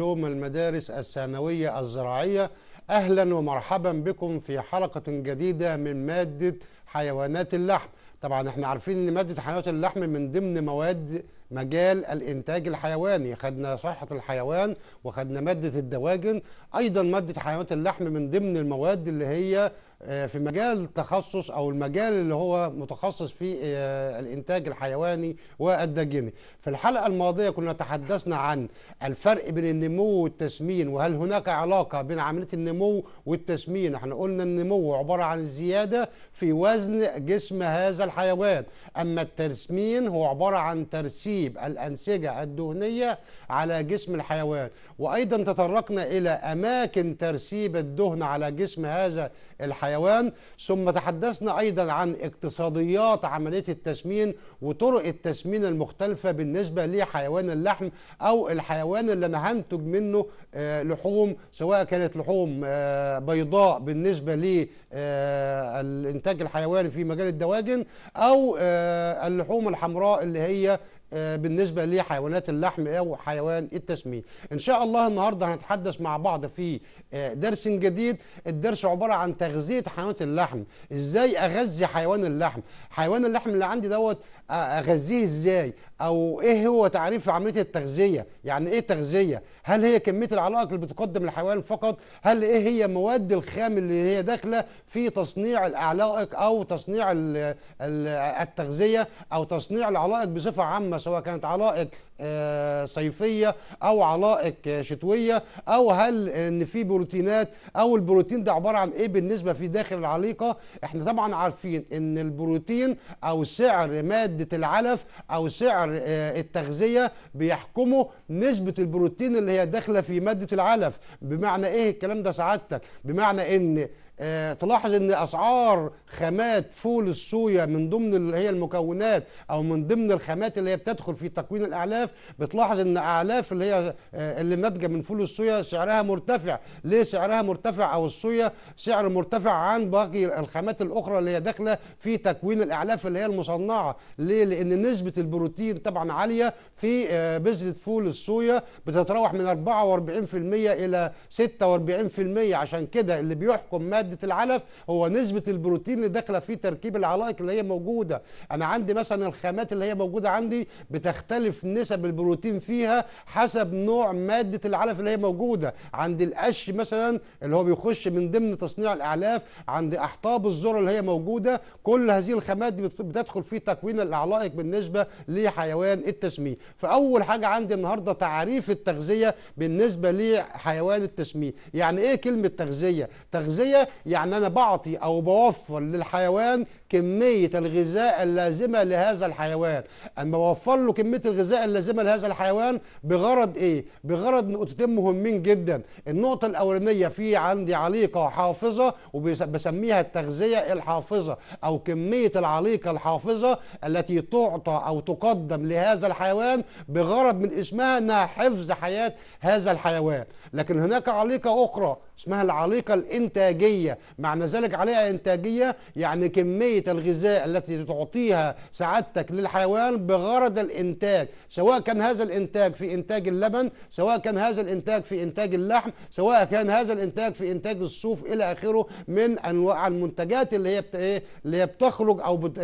علوم المدارس الثانوية الزراعية أهلا ومرحبا بكم في حلقة جديدة من مادة حيوانات اللحم طبعا احنا عارفين ان مادة حيوانات اللحم من ضمن مواد مجال الانتاج الحيواني خدنا صحه الحيوان وخدنا ماده الدواجن ايضا ماده حيوانات اللحم من ضمن المواد اللي هي آه، في مجال تخصص او المجال اللي هو متخصص في آه، الانتاج الحيواني والداجني في الحلقه الماضيه كنا تحدثنا عن الفرق بين النمو والتسمين وهل هناك علاقه بين عمليه النمو والتسمين احنا قلنا النمو عباره عن الزياده في وزن جسم هذا الحيوان اما التسمين هو عباره عن ترسيم تركيب الأنسجة الدهنية على جسم الحيوان وأيضا تطرقنا إلى أماكن ترسيب الدهن على جسم هذا الحيوان ثم تحدثنا أيضا عن اقتصاديات عملية التسمين وطرق التسمين المختلفة بالنسبة لحيوان اللحم أو الحيوان اللي أنا هنتج منه آه، لحوم سواء كانت لحوم آه، بيضاء بالنسبة للإنتاج آه، الحيواني في مجال الدواجن أو اللحوم الحمراء اللي هي آه، بالنسبه لحيوانات اللحم او حيوان التسمين ان شاء الله النهارده هنتحدث مع بعض في آه، درس جديد الدرس عباره عن تغذيه حيوانات اللحم ازاي اغذي حيوان اللحم حيوان اللحم اللي عندي دوت آه، اغذيه ازاي او ايه هو تعريف عمليه التغذيه يعني ايه تغذيه هل هي كميه العلائق اللي بتقدم للحيوان فقط هل ايه هي مواد الخام اللي هي داخله في تصنيع العلائق او تصنيع التغذيه او تصنيع العلائق بصفه عامه سواء كانت علائق آه، صيفيه او علائق شتويه او هل ان في بروتينات او البروتين ده عباره عن ايه بالنسبه في داخل العليقه احنا طبعا عارفين ان البروتين او سعر ماده العلف او سعر آه، التغذيه بيحكمه نسبه البروتين اللي هي داخله في ماده العلف بمعنى ايه الكلام ده سعادتك بمعنى ان آه، تلاحظ ان اسعار خامات فول الصويا من ضمن اللي هي المكونات او من ضمن الخامات اللي هي بتدخل في تكوين الاعلاف بتلاحظ ان اعلاف اللي هي آه، اللي ناتجه من فول الصويا سعرها مرتفع ليه سعرها مرتفع او الصويا سعر مرتفع عن باقي الخامات الاخرى اللي هي داخله في تكوين الاعلاف اللي هي المصنعه ليه لان نسبه البروتين طبعا عاليه في آه، بذره فول الصويا بتتراوح من 44% الى 46% عشان كده اللي بيحكم ماده ماده العلف هو نسبه البروتين اللي داخله في تركيب العلائق اللي هي موجوده انا عندي مثلا الخامات اللي هي موجوده عندي بتختلف نسب البروتين فيها حسب نوع ماده العلف اللي هي موجوده عند القش مثلا اللي هو بيخش من ضمن تصنيع الاعلاف عند احطاب الذره اللي هي موجوده كل هذه الخامات دي بتدخل في تكوين العلائق بالنسبه لحيوان التسميه فاول حاجه عندي النهارده تعريف التغذيه بالنسبه لحيوان التسميه يعني ايه كلمه تغذيه تغذيه يعني انا بعطي او بوفر للحيوان كميه الغذاء اللازمه لهذا الحيوان اما بوفر له كميه الغذاء اللازمه لهذا الحيوان بغرض ايه بغرض نقطتين مهمين جدا النقطه الاولانيه في عندي عليقه حافظه وبسميها التغذيه الحافظه او كميه العليقه الحافظه التي تعطى او تقدم لهذا الحيوان بغرض من اسمها انها حفظ حياه هذا الحيوان لكن هناك عليقه اخرى اسمها العليقه الانتاجيه الغذائية معنى ذلك عليها إنتاجية يعني كمية الغذاء التي تعطيها سعادتك للحيوان بغرض الإنتاج سواء كان هذا الإنتاج في إنتاج اللبن سواء كان هذا الإنتاج في إنتاج اللحم سواء كان هذا الإنتاج في إنتاج الصوف إلى آخره من أنواع المنتجات اللي هي بت... إيه، اللي هي بتخرج أو بت...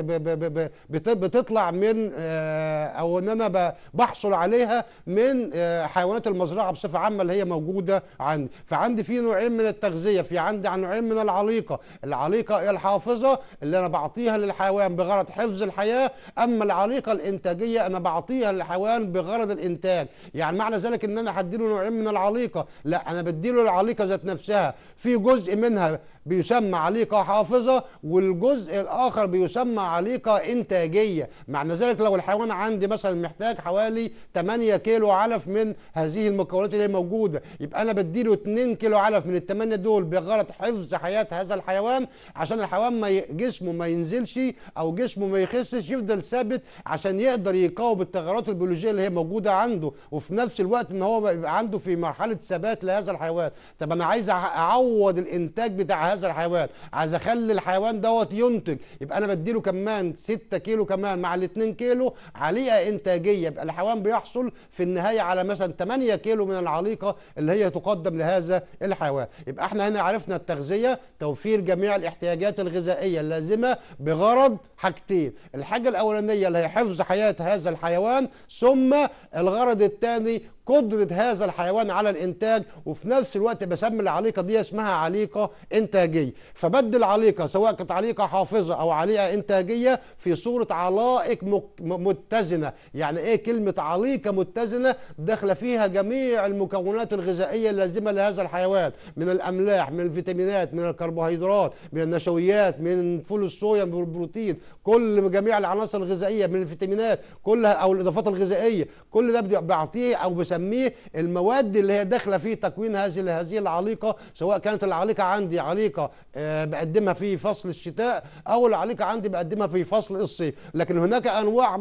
بت... بتطلع من آه، أو إن أنا بحصل عليها من آه، حيوانات المزرعة بصفة عامة اللي هي موجودة عندي فعندي في نوعين من التغذية في عندي نوعين من العليقة العليقة هي إيه الحافظة اللي أنا بعطيها للحيوان بغرض حفظ الحياة أما العليقة الإنتاجية أنا بعطيها للحيوان بغرض الإنتاج يعني معنى ذلك إن أنا هديله نوعين من العليقة لا أنا بديله العليقة ذات نفسها في جزء منها بيسمى عليه كحافظه والجزء الاخر بيسمى عليه كانتاجيه معنى ذلك لو الحيوان عندي مثلا محتاج حوالي 8 كيلو علف من هذه المكونات اللي موجوده يبقى انا بديله 2 كيلو علف من الثمانيه دول بغرض حفظ حياه هذا الحيوان عشان الحيوان ما جسمه ما ينزلش او جسمه ما يخسش يفضل ثابت عشان يقدر يقاوم التغيرات البيولوجيه اللي هي موجوده عنده وفي نفس الوقت ان هو يبقى عنده في مرحله ثبات لهذا الحيوان طب انا عايز اعوض الانتاج بتاع هذا الحيوان عايز اخلي الحيوان دوت ينتج يبقى انا بديله كمان 6 كيلو كمان مع ال 2 كيلو عليقه انتاجيه يبقى الحيوان بيحصل في النهايه على مثلا 8 كيلو من العليقه اللي هي تقدم لهذا الحيوان يبقى احنا هنا عرفنا التغذيه توفير جميع الاحتياجات الغذائيه اللازمه بغرض حاجتين الحاجه الاولانيه اللي هي حفظ حياه هذا الحيوان ثم الغرض الثاني قدرة هذا الحيوان على الإنتاج وفي نفس الوقت بسمي العليقة دي اسمها عليقة إنتاجية فبدل العليقة سواء كانت عليقة حافظة أو عليقة إنتاجية في صورة علائق متزنة يعني إيه كلمة عليقة متزنة داخلة فيها جميع المكونات الغذائية اللازمة لهذا الحيوان من الأملاح من الفيتامينات من الكربوهيدرات من النشويات من فول الصويا من البروتين كل جميع العناصر الغذائية من الفيتامينات كلها أو الإضافات الغذائية كل ده بيعطيه أو بس بنسميه المواد اللي هي داخله في تكوين هذه هذه العليقه سواء كانت العليقه عندي عليقه آه، بقدمها في فصل الشتاء او العليقه عندي بقدمها في فصل الصيف لكن هناك انواع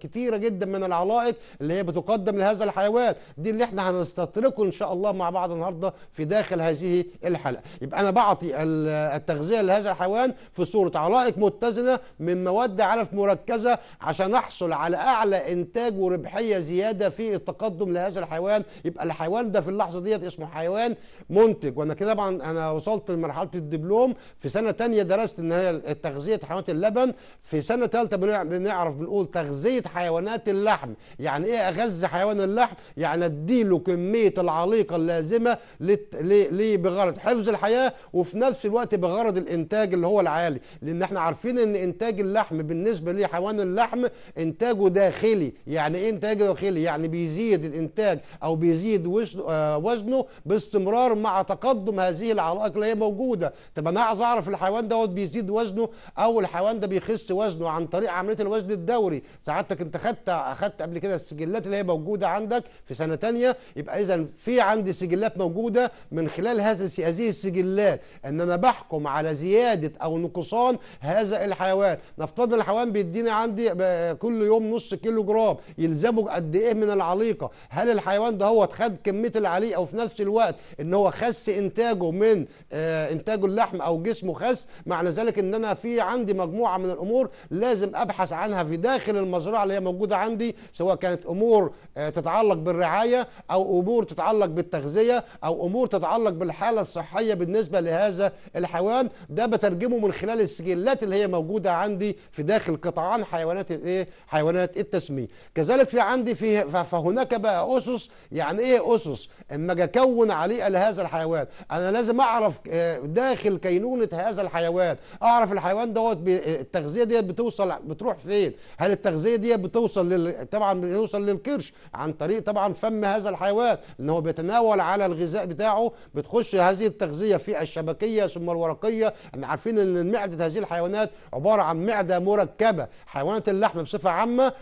كثيره جدا من العلائق اللي هي بتقدم لهذا الحيوان دي اللي احنا هنستطرقه ان شاء الله مع بعض النهارده في داخل هذه الحلقه يبقى انا بعطي التغذيه لهذا الحيوان في صوره علائق متزنه من مواد علف مركزه عشان احصل على اعلى انتاج وربحيه زياده في التقدم لهذا الحيوان يبقى الحيوان ده في اللحظه ديت اسمه حيوان منتج وانا كده طبعا انا وصلت لمرحله الدبلوم في سنه تانية درست ان هي تغذيه حيوانات اللبن في سنه ثالثه بنعرف بنقول تغذيه حيوانات اللحم يعني ايه اغذي حيوان اللحم يعني اديله كميه العليقه اللازمه بغرض حفظ الحياه وفي نفس الوقت بغرض الانتاج اللي هو العالي لان احنا عارفين ان انتاج اللحم بالنسبه لحيوان اللحم انتاجه داخلي يعني ايه انتاج داخلي يعني بيزيد الانتاج الانتاج او بيزيد آه، وزنه باستمرار مع تقدم هذه العلائق اللي هي موجوده طب انا عايز اعرف الحيوان دوت بيزيد وزنه او الحيوان ده بيخس وزنه عن طريق عمليه الوزن الدوري سعادتك انت خدت اخدت قبل كده السجلات اللي هي موجوده عندك في سنه ثانيه يبقى اذا في عندي سجلات موجوده من خلال هذه هذه السجلات ان انا بحكم على زياده او نقصان هذا الحيوان نفترض الحيوان بيديني عندي كل يوم نص كيلو جرام يلزمه قد ايه من العليقه هل هل الحيوان ده هو خد كميه اللي عليه او في نفس الوقت ان هو خس انتاجه من آه، انتاجه اللحم او جسمه خس معنى ذلك ان انا في عندي مجموعه من الامور لازم ابحث عنها في داخل المزرعه اللي هي موجوده عندي سواء كانت امور آه، تتعلق بالرعايه او امور تتعلق بالتغذيه او امور تتعلق بالحاله الصحيه بالنسبه لهذا الحيوان ده بترجمه من خلال السجلات اللي هي موجوده عندي في داخل قطعان حيوانات الايه حيوانات التسميه كذلك في عندي في فهناك بقى اسس يعني ايه اسس اما اجي اكون عليه لهذا الحيوان انا لازم اعرف آه، داخل كينونه هذا الحيوان اعرف الحيوان دوت آه، التغذيه ديت بتوصل بتروح فين هل التغذيه ديت بتوصل لل... طبعا بيوصل للكرش عن طريق طبعا فم هذا الحيوان ان هو بيتناول على الغذاء بتاعه بتخش هذه التغذيه في الشبكيه ثم الورقيه احنا عارفين ان معده هذه الحيوانات عباره عن معده مركبه حيوانات اللحم بصفه عامه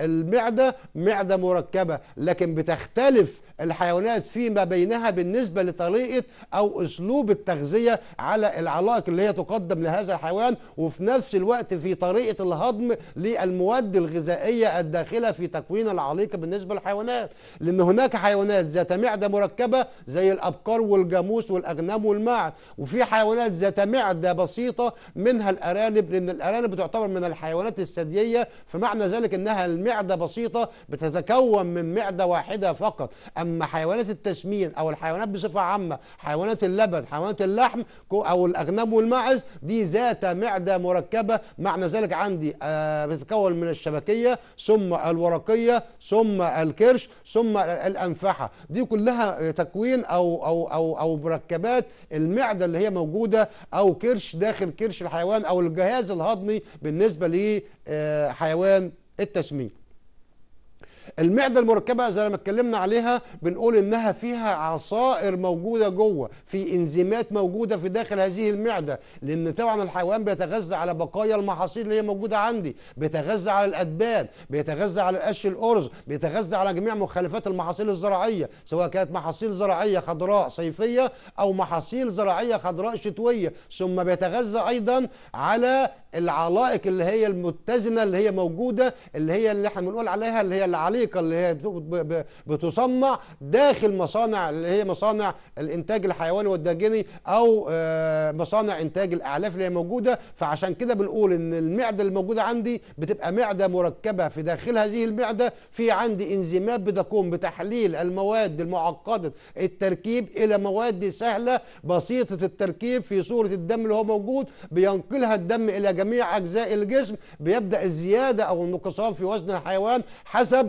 المعدة معدة مركبة لكن بتختلف الحيوانات فيما بينها بالنسبة لطريقة أو أسلوب التغذية على العلاق اللي هي تقدم لهذا الحيوان وفي نفس الوقت في طريقة الهضم للمواد الغذائية الداخلة في تكوين العليق بالنسبة للحيوانات لأن هناك حيوانات ذات معدة مركبة زي الأبقار والجاموس والأغنام والمعد وفي حيوانات ذات معدة بسيطة منها الأرانب لأن الأرانب تعتبر من الحيوانات الثديية فمعنى ذلك أنها المعدة بسيطة بتتكون من معدة واحدة فقط اما حيوانات التسمين او الحيوانات بصفه عامه حيوانات اللبن حيوانات اللحم او الاغنام والماعز دي ذات معده مركبه معنى ذلك عندي آه، بتتكون من الشبكيه ثم الورقيه ثم الكرش ثم الانفحه دي كلها تكوين او او او او مركبات المعده اللي هي موجوده او كرش داخل كرش الحيوان او الجهاز الهضمي بالنسبه لحيوان آه، التسمين المعده المركبه زي ما اتكلمنا عليها بنقول انها فيها عصائر موجوده جوه في انزيمات موجوده في داخل هذه المعده لان طبعا الحيوان بيتغذى على بقايا المحاصيل اللي هي موجوده عندي بيتغذى على الادبان بيتغذى على قش الارز بيتغذى على جميع مخلفات المحاصيل الزراعيه سواء كانت محاصيل زراعيه خضراء صيفيه او محاصيل زراعيه خضراء شتويه ثم بيتغذى ايضا على العلائق اللي هي المتزنه اللي هي موجوده اللي هي اللي احنا بنقول عليها اللي هي العلائق العليقه اللي هي بتصنع داخل مصانع اللي هي مصانع الانتاج الحيواني والداجني او آه، مصانع انتاج الاعلاف اللي هي موجوده فعشان كده بنقول ان المعده اللي موجوده عندي بتبقى معده مركبه في داخل هذه المعده في عندي انزيمات بتقوم بتحليل المواد المعقده التركيب الى مواد سهله بسيطه التركيب في صوره الدم اللي هو موجود بينقلها الدم الى جميع اجزاء الجسم بيبدا الزياده او النقصان في وزن الحيوان حسب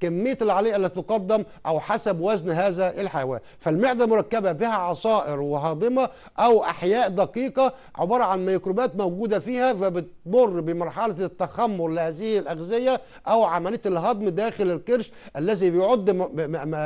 كميه العليقه التي تقدم او حسب وزن هذا الحيوان فالمعده مركبه بها عصائر وهاضمه او احياء دقيقه عباره عن ميكروبات موجوده فيها فبتمر بمرحله التخمر لهذه الاغذيه او عمليه الهضم داخل الكرش الذي بيعد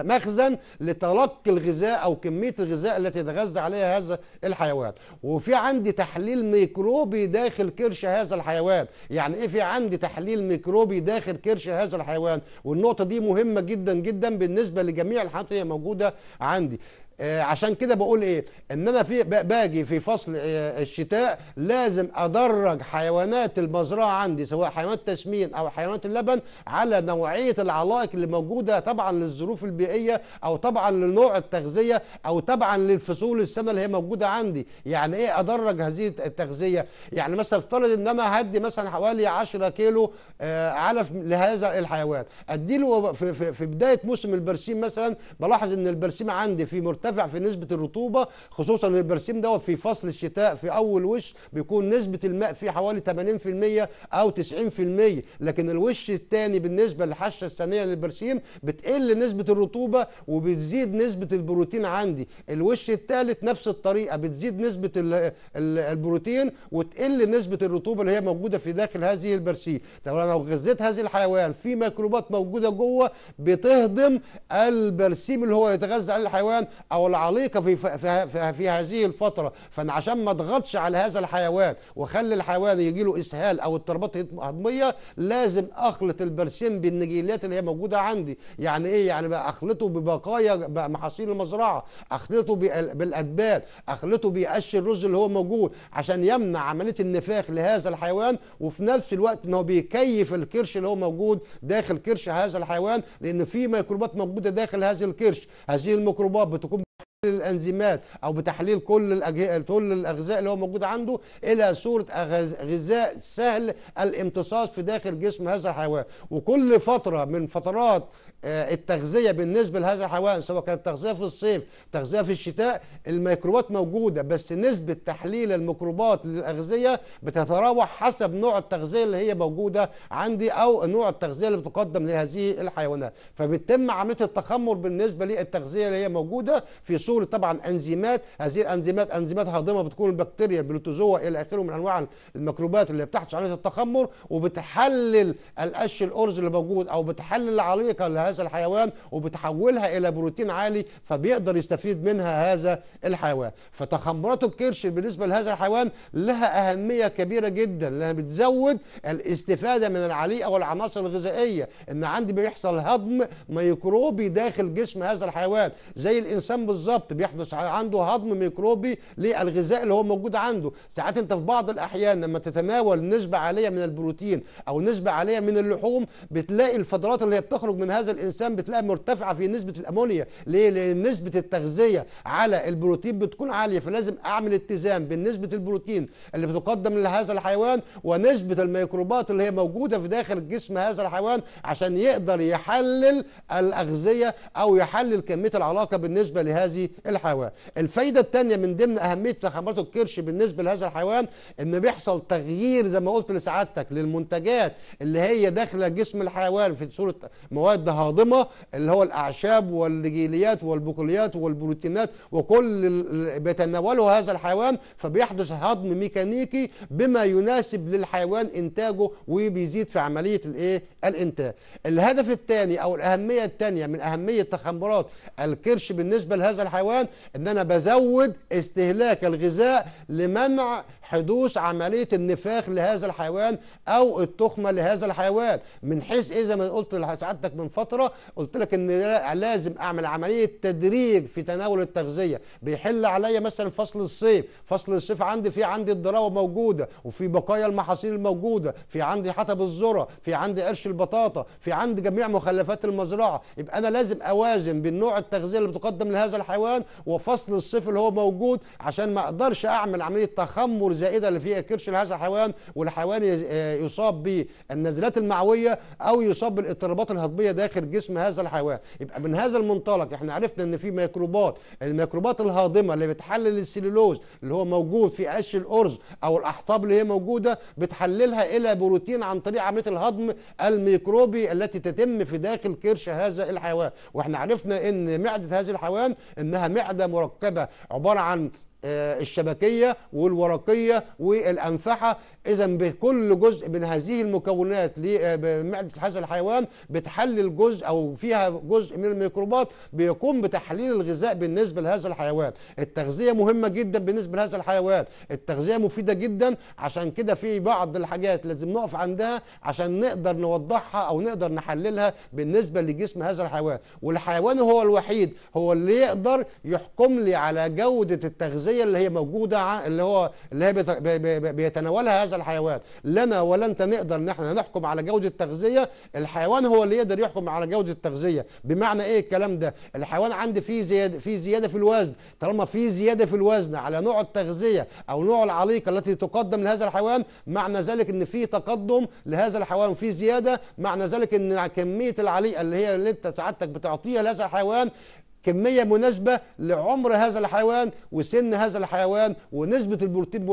مخزن لتلقي الغذاء او كميه الغذاء التي يتغذى عليها هذا الحيوان وفي عندي تحليل ميكروبي داخل كرش هذا الحيوان يعني ايه في عندي تحليل ميكروبي داخل كرش هذا الحيوان والنقطه النقطه دي مهمه جدا جدا بالنسبه لجميع الحالات هي موجوده عندي آه، عشان كده بقول ايه ان انا في باجي في فصل آه، الشتاء لازم ادرج حيوانات المزرعه عندي سواء حيوانات تسمين او حيوانات اللبن على نوعيه العلائق اللي موجوده طبعا للظروف البيئيه او طبعا لنوع التغذيه او طبعا للفصول السنه اللي هي موجوده عندي يعني ايه ادرج هذه التغذيه يعني مثلا افترض ان انا هدي مثلا حوالي 10 كيلو آه، علف لهذا الحيوان اديله في, في بدايه موسم البرسيم مثلا بلاحظ ان البرسيم عندي في مرتفع مرتفع في نسبه الرطوبه خصوصا البرسيم دوت في فصل الشتاء في اول وش بيكون نسبه الماء فيه حوالي 80% او 90% لكن الوش الثاني بالنسبه للحشه الثانيه للبرسيم بتقل نسبه الرطوبه وبتزيد نسبه البروتين عندي الوش الثالث نفس الطريقه بتزيد نسبه البروتين وتقل نسبه الرطوبه اللي هي موجوده في داخل هذه البرسيم طب لو غذيت هذه الحيوان في ميكروبات موجوده جوه بتهضم البرسيم اللي هو يتغذى عليه الحيوان او العليقه في, في, في, في هذه الفتره فانا عشان ما اضغطش على هذا الحيوان واخلي الحيوان يجي له اسهال او اضطرابات هضميه لازم اخلط البرسيم بالنجيلات اللي هي موجوده عندي يعني ايه يعني بقى اخلطه ببقايا محاصيل المزرعه اخلطه بالادبال اخلطه بقش الرز اللي هو موجود عشان يمنع عمليه النفاخ لهذا الحيوان وفي نفس الوقت ان هو بيكيف الكرش اللي هو موجود داخل كرش هذا الحيوان لان في ميكروبات موجوده داخل هذا الكرش هذه الميكروبات بتكون الانزيمات او بتحليل كل الاجهزه كل الاغذاء اللي هو موجود عنده الى صوره غذاء سهل الامتصاص في داخل جسم هذا الحيوان وكل فتره من فترات آه، التغذيه بالنسبه لهذا الحيوان سواء كانت تغذيه في الصيف تغذيه في الشتاء الميكروبات موجوده بس نسبه تحليل الميكروبات للاغذيه بتتراوح حسب نوع التغذيه اللي هي موجوده عندي او نوع التغذيه اللي بتقدم لهذه الحيوانات فبتتم عمليه التخمر بالنسبه للتغذيه اللي هي موجوده في شغل طبعا انزيمات هذه الانزيمات انزيمات هاضمه بتكون البكتيريا البلوتوزوا الى اخره من انواع الميكروبات اللي بتحدث عمليه التخمر وبتحلل القش الارز اللي موجود او بتحلل العليقه لهذا الحيوان وبتحولها الى بروتين عالي فبيقدر يستفيد منها هذا الحيوان فتخمرات الكرش بالنسبه لهذا الحيوان لها اهميه كبيره جدا لانها بتزود الاستفاده من العليقه والعناصر الغذائيه ان عندي بيحصل هضم ميكروبي داخل جسم هذا الحيوان زي الانسان بالظبط بالظبط بيحدث عنده هضم ميكروبي للغذاء اللي هو موجود عنده ساعات انت في بعض الاحيان لما تتناول نسبه عاليه من البروتين او نسبه عاليه من اللحوم بتلاقي الفضلات اللي هي بتخرج من هذا الانسان بتلاقي مرتفعه في نسبه الامونيا ليه لان نسبه التغذيه على البروتين بتكون عاليه فلازم اعمل اتزان بين نسبه البروتين اللي بتقدم لهذا الحيوان ونسبه الميكروبات اللي هي موجوده في داخل جسم هذا الحيوان عشان يقدر يحلل الاغذيه او يحلل كميه العلاقه بالنسبه لهذه الحيوان الفايده الثانيه من ضمن اهميه تخمرات الكرش بالنسبه لهذا الحيوان ان بيحصل تغيير زي ما قلت لسعادتك للمنتجات اللي هي داخله جسم الحيوان في صوره مواد هاضمه اللي هو الاعشاب والجيليات والبقوليات والبروتينات وكل بيتناوله هذا الحيوان فبيحدث هضم ميكانيكي بما يناسب للحيوان انتاجه وبيزيد في عمليه الايه الانتاج الهدف الثاني او الاهميه الثانيه من اهميه تخمرات الكرش بالنسبه لهذا الحيوان الحيوان ان انا بزود استهلاك الغذاء لمنع حدوث عمليه النفاخ لهذا الحيوان او التخمه لهذا الحيوان من حيث اذا إيه ما قلت لسعادتك من فتره قلت لك ان لازم اعمل عمليه تدريج في تناول التغذيه بيحل عليا مثلا فصل الصيف فصل الصيف عندي في عندي الضراوه موجوده وفي بقايا المحاصيل الموجوده في عندي حطب الذره في عندي قرش البطاطا في عندي جميع مخلفات المزرعه يبقى انا لازم اوازن بين نوع التغذيه اللي بتقدم لهذا الحيوان الالوان وفصل الصيف اللي هو موجود عشان ما اقدرش اعمل عمليه تخمر زائده اللي فيها كرش لهذا الحيوان والحيوان آه، يصاب بالنزلات المعويه او يصاب بالاضطرابات الهضميه داخل جسم هذا الحيوان يبقى من هذا المنطلق احنا عرفنا ان في ميكروبات الميكروبات الهاضمه اللي بتحلل السليلوز اللي هو موجود في قش الارز او الاحطاب اللي هي موجوده بتحللها الى بروتين عن طريق عمليه الهضم الميكروبي التي تتم في داخل كرش هذا الحيوان واحنا عرفنا ان معده هذا الحيوان انها لها معده مركبه عباره عن آه، الشبكيه والورقيه والانفحه اذا بكل جزء من هذه المكونات لمعده آه، الحسن الحيوان بتحلل جزء او فيها جزء من الميكروبات بيقوم بتحليل الغذاء بالنسبه لهذا الحيوان التغذيه مهمه جدا بالنسبه لهذا الحيوان التغذيه مفيده جدا عشان كده في بعض الحاجات لازم نقف عندها عشان نقدر نوضحها او نقدر نحللها بالنسبه لجسم هذا الحيوان والحيوان هو الوحيد هو اللي يقدر يحكم لي على جوده التغذيه اللي هي موجوده اللي هو اللي هي بيتناولها هذا الحيوان لنا ولا انت نقدر ان احنا نحكم على جوده التغذيه الحيوان هو اللي يقدر يحكم على جوده التغذيه بمعنى ايه الكلام ده الحيوان عندي فيه زياده في زياده في الوزن طالما في زياده في الوزن على نوع التغذيه او نوع العليقه التي تقدم لهذا الحيوان معنى ذلك ان في تقدم لهذا الحيوان في زياده معنى ذلك ان كميه العليقه اللي هي اللي انت سعادتك بتعطيها لهذا الحيوان كمية مناسبة لعمر هذا الحيوان وسن هذا الحيوان ونسبة البروتين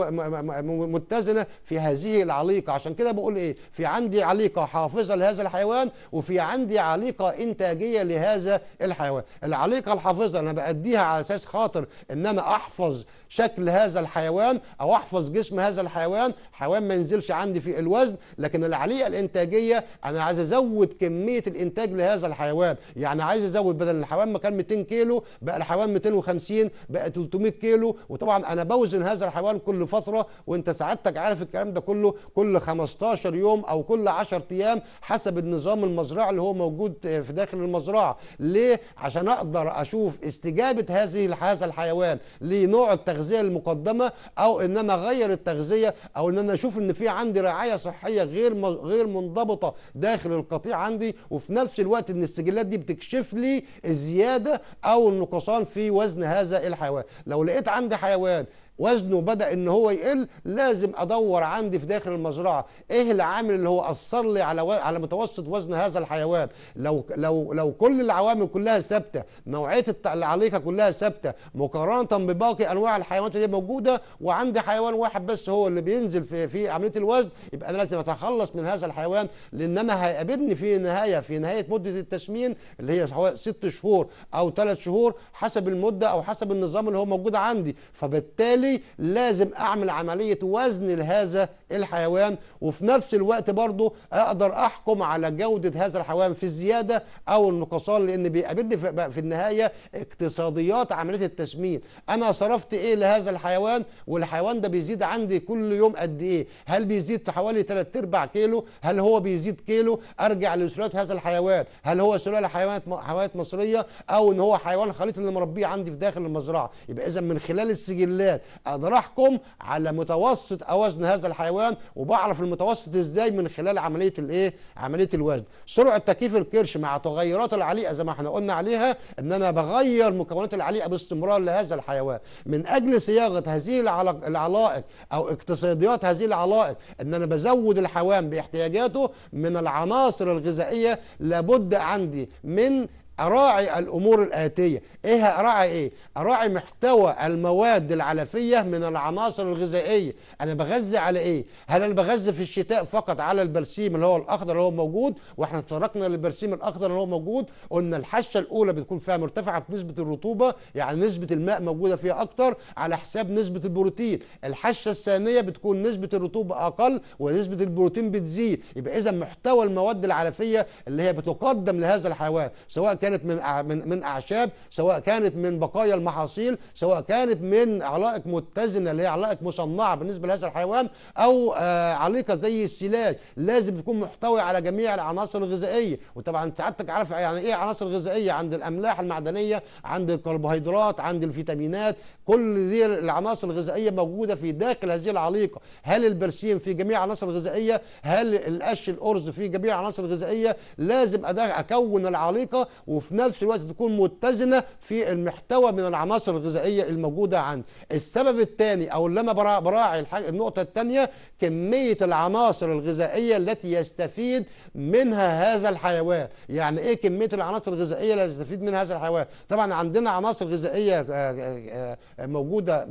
متزنة في هذه العليقة عشان كده بقول ايه في عندي عليقة حافظة لهذا الحيوان وفي عندي عليقة انتاجية لهذا الحيوان العليقة الحافظة انا بأديها على اساس خاطر ان انا احفظ شكل هذا الحيوان او احفظ جسم هذا الحيوان حيوان ما ينزلش عندي في الوزن لكن اللي عليه الانتاجيه انا عايز ازود كميه الانتاج لهذا الحيوان يعني عايز ازود بدل الحيوان ما كان 200 كيلو بقى الحيوان 250 بقى 300 كيلو وطبعا انا بوزن هذا الحيوان كل فتره وانت سعادتك عارف الكلام ده كله كل 15 يوم او كل 10 ايام حسب النظام المزرعي اللي هو موجود في داخل المزرعه ليه عشان اقدر اشوف استجابه هذه هذا الحيوان لنوع التغذيه التغذيه المقدمه او ان انا اغير التغذيه او ان انا اشوف ان في عندي رعايه صحيه غير غير منضبطه داخل القطيع عندي وفي نفس الوقت ان السجلات دي بتكشف لي الزياده او النقصان في وزن هذا الحيوان لو لقيت عندي حيوان وزنه بدا ان هو يقل لازم ادور عندي في داخل المزرعه ايه العامل اللي هو اثر لي على و... على متوسط وزن هذا الحيوان لو لو لو كل العوامل كلها ثابته نوعيه العليقه كلها ثابته مقارنه بباقي انواع الحيوانات اللي موجوده وعندي حيوان واحد بس هو اللي بينزل في في عمليه الوزن يبقى انا لازم اتخلص من هذا الحيوان لان انا هيقابلني في نهايه في نهايه مده التسمين اللي هي ست شهور او ثلاث شهور حسب المده او حسب النظام اللي هو موجود عندي فبالتالي وبالتالي لازم أعمل عملية وزن لهذا الحيوان وفي نفس الوقت برضه اقدر احكم على جوده هذا الحيوان في الزياده او النقصان لان بيقابلني في النهايه اقتصاديات عمليه التسمين انا صرفت ايه لهذا الحيوان والحيوان ده بيزيد عندي كل يوم قد ايه هل بيزيد حوالي 3 ارباع كيلو هل هو بيزيد كيلو ارجع لسلالة هذا الحيوان هل هو سلالة حيوانات حيوانات مصرية او ان هو حيوان خليط اللي مربيه عندي في داخل المزرعة يبقى اذا من خلال السجلات اقدر احكم على متوسط اوزن هذا الحيوان الحيوان وبعرف المتوسط ازاي من خلال عمليه الايه عمليه الوزن سرعه تكييف الكرش مع تغيرات العليقه زي ما احنا قلنا عليها ان انا بغير مكونات العليقه باستمرار لهذا الحيوان من اجل صياغه هذه العلائق او اقتصاديات هذه العلائق ان انا بزود الحيوان باحتياجاته من العناصر الغذائيه لابد عندي من أراعي الأمور الآتية إيه أراعي إيه؟ أراعي محتوى المواد العلفية من العناصر الغذائية أنا بغذي على إيه؟ هل أنا بغذي في الشتاء فقط على البرسيم اللي هو الأخضر اللي هو موجود وإحنا اتطرقنا للبرسيم الأخضر اللي هو موجود قلنا الحشة الأولى بتكون فيها مرتفعة في نسبة الرطوبة يعني نسبة الماء موجودة فيها أكتر على حساب نسبة البروتين الحشة الثانية بتكون نسبة الرطوبة أقل ونسبة البروتين بتزيد يبقى إذا محتوى المواد العلفية اللي هي بتقدم لهذا الحيوان سواء كانت من من اعشاب سواء كانت من بقايا المحاصيل سواء كانت من علائق متزنه اللي هي علائق مصنعه بالنسبه لهذا الحيوان او آه، عليقه زي السلاج لازم تكون محتوي على جميع العناصر الغذائيه وطبعا سعادتك عارف يعني ايه عناصر غذائيه عند الاملاح المعدنيه عند الكربوهيدرات عند الفيتامينات كل دي العناصر الغذائيه موجوده في داخل هذه العليقه هل البرسيم في جميع العناصر الغذائيه هل القش الارز في جميع العناصر الغذائيه لازم اكون العليقه وفي نفس الوقت تكون متزنه في المحتوى من العناصر الغذائيه الموجوده عندي السبب الثاني او لما براعي النقطه الثانيه كميه العناصر الغذائيه التي يستفيد منها هذا الحيوان يعني ايه كميه العناصر الغذائيه التي يستفيد منها هذا الحيوان طبعا عندنا عناصر غذائيه آه، آه، آه، موجوده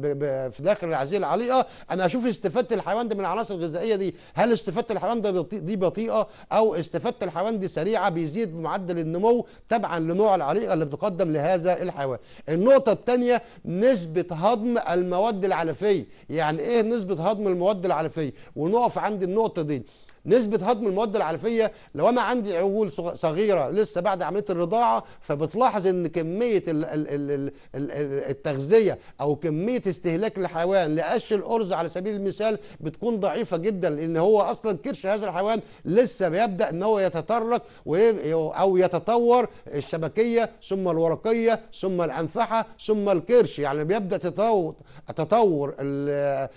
في داخل هذه العليقه انا اشوف استفاده الحيوان ده من العناصر الغذائيه دي هل استفاده الحيوان ده دي بطيئه او استفاده الحيوان دي سريعه بيزيد معدل النمو تبعا لنوع العريقه اللي بتقدم لهذا الحيوان النقطه الثانيه نسبه هضم المواد العلفيه يعني ايه نسبه هضم المواد العلفيه ونقف عند النقطه دي نسبه هضم المواد العلفيه لو انا عندي عيول صغيره لسه بعد عمليه الرضاعه فبتلاحظ ان كميه التغذيه او كميه استهلاك الحيوان لقش الارز على سبيل المثال بتكون ضعيفه جدا لان هو اصلا كرش هذا الحيوان لسه بيبدا ان هو يتطرق او يتطور الشبكيه ثم الورقيه ثم الانفحه ثم الكرش يعني بيبدا تطور آه،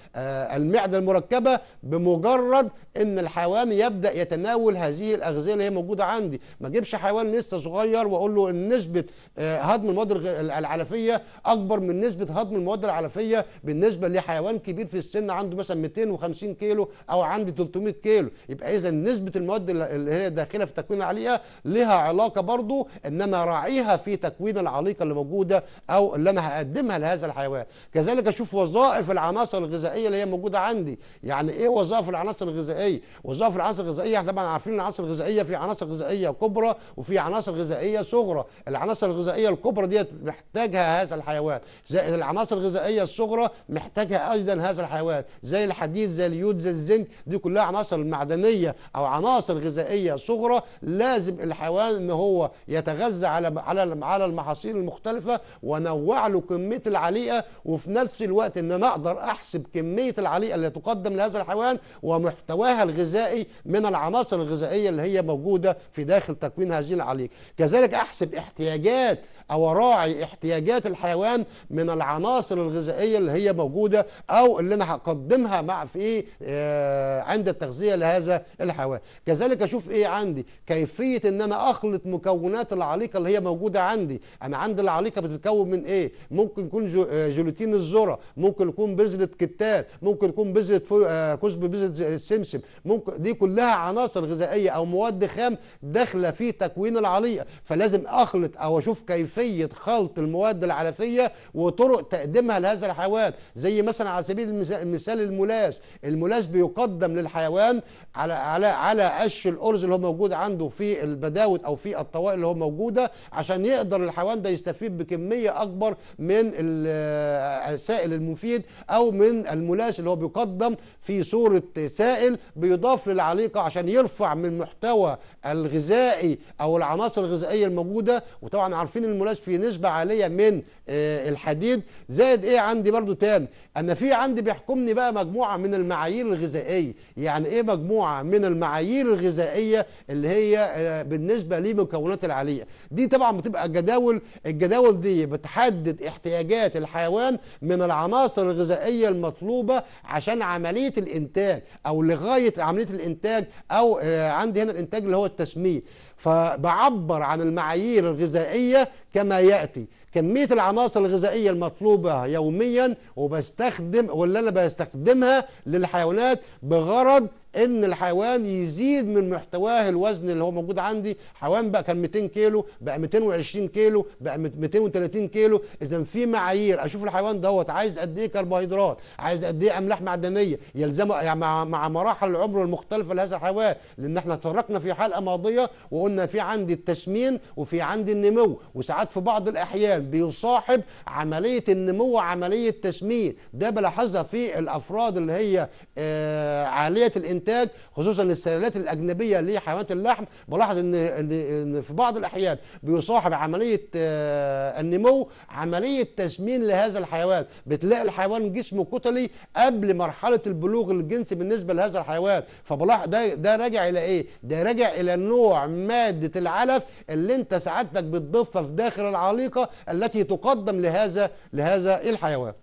المعده المركبه بمجرد ان الحيوان الحيوان يبدا يتناول هذه الاغذيه اللي هي موجوده عندي ما اجيبش حيوان لسه صغير واقول له ان نسبه آه، هضم المواد العلفيه اكبر من نسبه هضم المواد العلفيه بالنسبه لحيوان كبير في السن عنده مثلا 250 كيلو او عندي 300 كيلو يبقى اذا نسبه المواد اللي هي داخله في تكوين العليقه لها علاقه برضو ان انا راعيها في تكوين العليقه اللي موجوده او اللي انا هقدمها لهذا الحيوان كذلك اشوف وظائف العناصر الغذائيه اللي هي موجوده عندي يعني ايه وظائف العناصر الغذائيه وظائف في العناصر الغذائيه احنا طبعا عارفين العناصر الغذائيه في عناصر غذائيه كبرى وفي عناصر غذائيه صغرى العناصر الغذائيه الكبرى ديت محتاجها هذا الحيوان زائد العناصر الغذائيه الصغرى محتاجها ايضا هذا الحيوان زي الحديد زي اليود زي الزنك دي كلها عناصر معدنيه او عناصر غذائيه صغرى لازم الحيوان ان هو يتغذى على على على المحاصيل المختلفه ونوع له كميه العليقه وفي نفس الوقت ان انا اقدر احسب كميه العليقه اللي تقدم لهذا الحيوان ومحتواها الغذائي الغذائي من العناصر الغذائيه اللي هي موجوده في داخل تكوين هذه العليق كذلك احسب احتياجات او اراعي احتياجات الحيوان من العناصر الغذائيه اللي هي موجوده او اللي انا هقدمها مع في آه عند التغذيه لهذا الحيوان كذلك اشوف ايه عندي كيفيه ان انا اخلط مكونات العليقه اللي هي موجوده عندي انا عندي العليقه بتتكون من ايه ممكن يكون جلوتين آه، الذره ممكن يكون بذره كتان ممكن يكون بذره آه، كثب بذره السمسم ممكن دي كلها عناصر غذائيه او مواد خام داخله في تكوين العليقه فلازم اخلط او اشوف كيفيه خلط المواد العلفيه وطرق تقديمها لهذا الحيوان زي مثلا على سبيل المثال الملاس الملاس بيقدم للحيوان على على على قش الارز اللي هو موجود عنده في البداوت او في الطوائل اللي هو موجوده عشان يقدر الحيوان ده يستفيد بكميه اكبر من السائل المفيد او من الملاس اللي هو بيقدم في صوره سائل بيضاف لل العليقه عشان يرفع من المحتوى الغذائي او العناصر الغذائيه الموجوده وطبعا عارفين الملاش فيه نسبه عاليه من آه، الحديد زائد ايه عندي برضو تاني انا في عندي بيحكمني بقى مجموعه من المعايير الغذائيه يعني ايه مجموعه من المعايير الغذائيه اللي هي آه، بالنسبه لمكونات العاليه دي طبعا بتبقى جداول الجداول دي بتحدد احتياجات الحيوان من العناصر الغذائيه المطلوبه عشان عمليه الانتاج او لغايه عمليه الانتاج او آه، عندي هنا الانتاج اللي هو التسميد فبعبر عن المعايير الغذائيه كما ياتي كمية العناصر الغذائية المطلوبة يوميا وبستخدم واللي أنا بستخدمها للحيوانات بغرض ان الحيوان يزيد من محتواه الوزن اللي هو موجود عندي حيوان بقى كان 200 كيلو بقى 220 كيلو بقى 230 كيلو اذا في معايير اشوف الحيوان دوت عايز قد ايه كربوهيدرات عايز قد ايه املاح معدنيه يلزمه يعني مع, مع مراحل العمر المختلفه لهذا الحيوان لان احنا تطرقنا في حلقه ماضيه وقلنا في عندي التسمين وفي عندي النمو وساعات في بعض الاحيان بيصاحب عمليه النمو وعمليه التسمين ده بلاحظها في الافراد اللي هي آه، عاليه الانتاج الانتاج خصوصا السلالات الاجنبيه لحيوانات اللحم بلاحظ ان ان في بعض الاحيان بيصاحب عمليه آه، النمو عمليه تسمين لهذا الحيوان بتلاقي الحيوان جسمه كتلي قبل مرحله البلوغ الجنسي بالنسبه لهذا الحيوان فبلاحظ ده ده راجع الى ايه ده راجع الى نوع ماده العلف اللي انت سعادتك بتضيفها في داخل العليقه التي تقدم لهذا لهذا الحيوان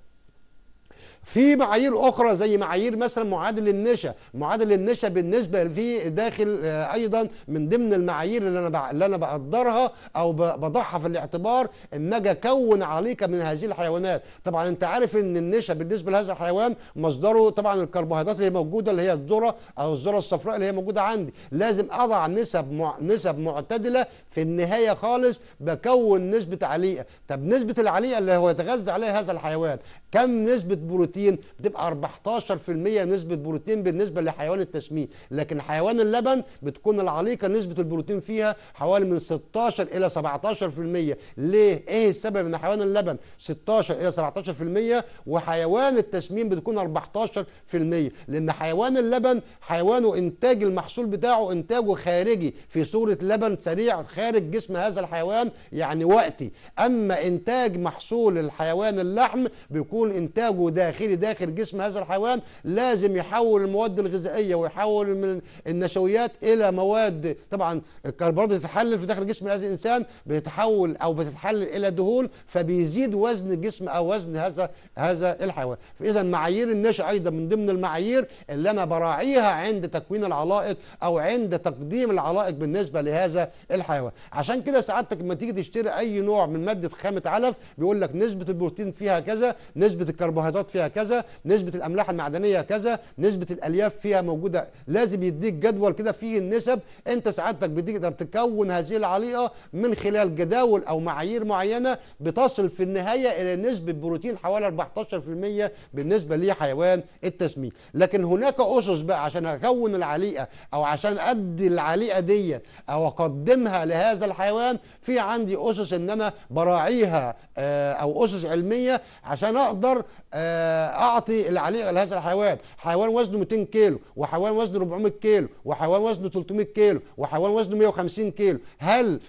في معايير اخرى زي معايير مثلا معادل النشا معادل النشا بالنسبه في داخل آه، ايضا من ضمن المعايير اللي انا اللي انا بقدرها او بضعها في الاعتبار اما اجي اكون عليقه من هذه الحيوانات طبعا انت عارف ان النشا بالنسبه لهذا الحيوان مصدره طبعا الكربوهيدرات اللي هي موجوده اللي هي الذره او الذره الصفراء اللي هي موجوده عندي لازم اضع نسب مع... نسب معتدله في النهايه خالص بكون نسبه عليقه طب نسبه العليقه اللي هو يتغذى عليها هذا الحيوان كم نسبه بروتين بروتين بتبقى 14% نسبه بروتين بالنسبه لحيوان التسمين لكن حيوان اللبن بتكون العليقه نسبه البروتين فيها حوالي من 16 الى 17% ليه ايه السبب ان حيوان اللبن 16 الى 17% وحيوان التسمين بتكون 14% لان حيوان اللبن حيوانه انتاج المحصول بتاعه انتاجه خارجي في صوره لبن سريع خارج جسم هذا الحيوان يعني وقتي اما انتاج محصول الحيوان اللحم بيكون انتاجه داخلي الداخلي داخل جسم هذا الحيوان لازم يحول المواد الغذائيه ويحول من النشويات الى مواد طبعا الكربوهيدرات بتتحلل في داخل جسم هذا الانسان بتتحول او بتتحلل الى دهون فبيزيد وزن الجسم او وزن هذا هذا الحيوان فاذا معايير النشا ايضا من ضمن المعايير اللي انا براعيها عند تكوين العلائق او عند تقديم العلائق بالنسبه لهذا الحيوان عشان كده سعادتك لما تيجي تشتري اي نوع من ماده خامه علف بيقول لك نسبه البروتين فيها كذا نسبه الكربوهيدرات فيها كذا كذا نسبه الاملاح المعدنيه كذا نسبه الالياف فيها موجوده لازم يديك جدول كده فيه النسب انت سعادتك بتقدر تكون هذه العليقه من خلال جداول او معايير معينه بتصل في النهايه الى نسبه بروتين حوالي 14% بالنسبه لحيوان التسميك لكن هناك اسس بقى عشان اكون العليقه او عشان ادي العليقه دي او اقدمها لهذا الحيوان في عندي اسس ان انا براعيها آه، او اسس علميه عشان اقدر آه، اعطي العليق لهذا الحيوان حيوان وزنه 200 كيلو وحيوان وزنه 400 كيلو وحيوان وزنه 300 كيلو وحيوان وزنه 150 كيلو هل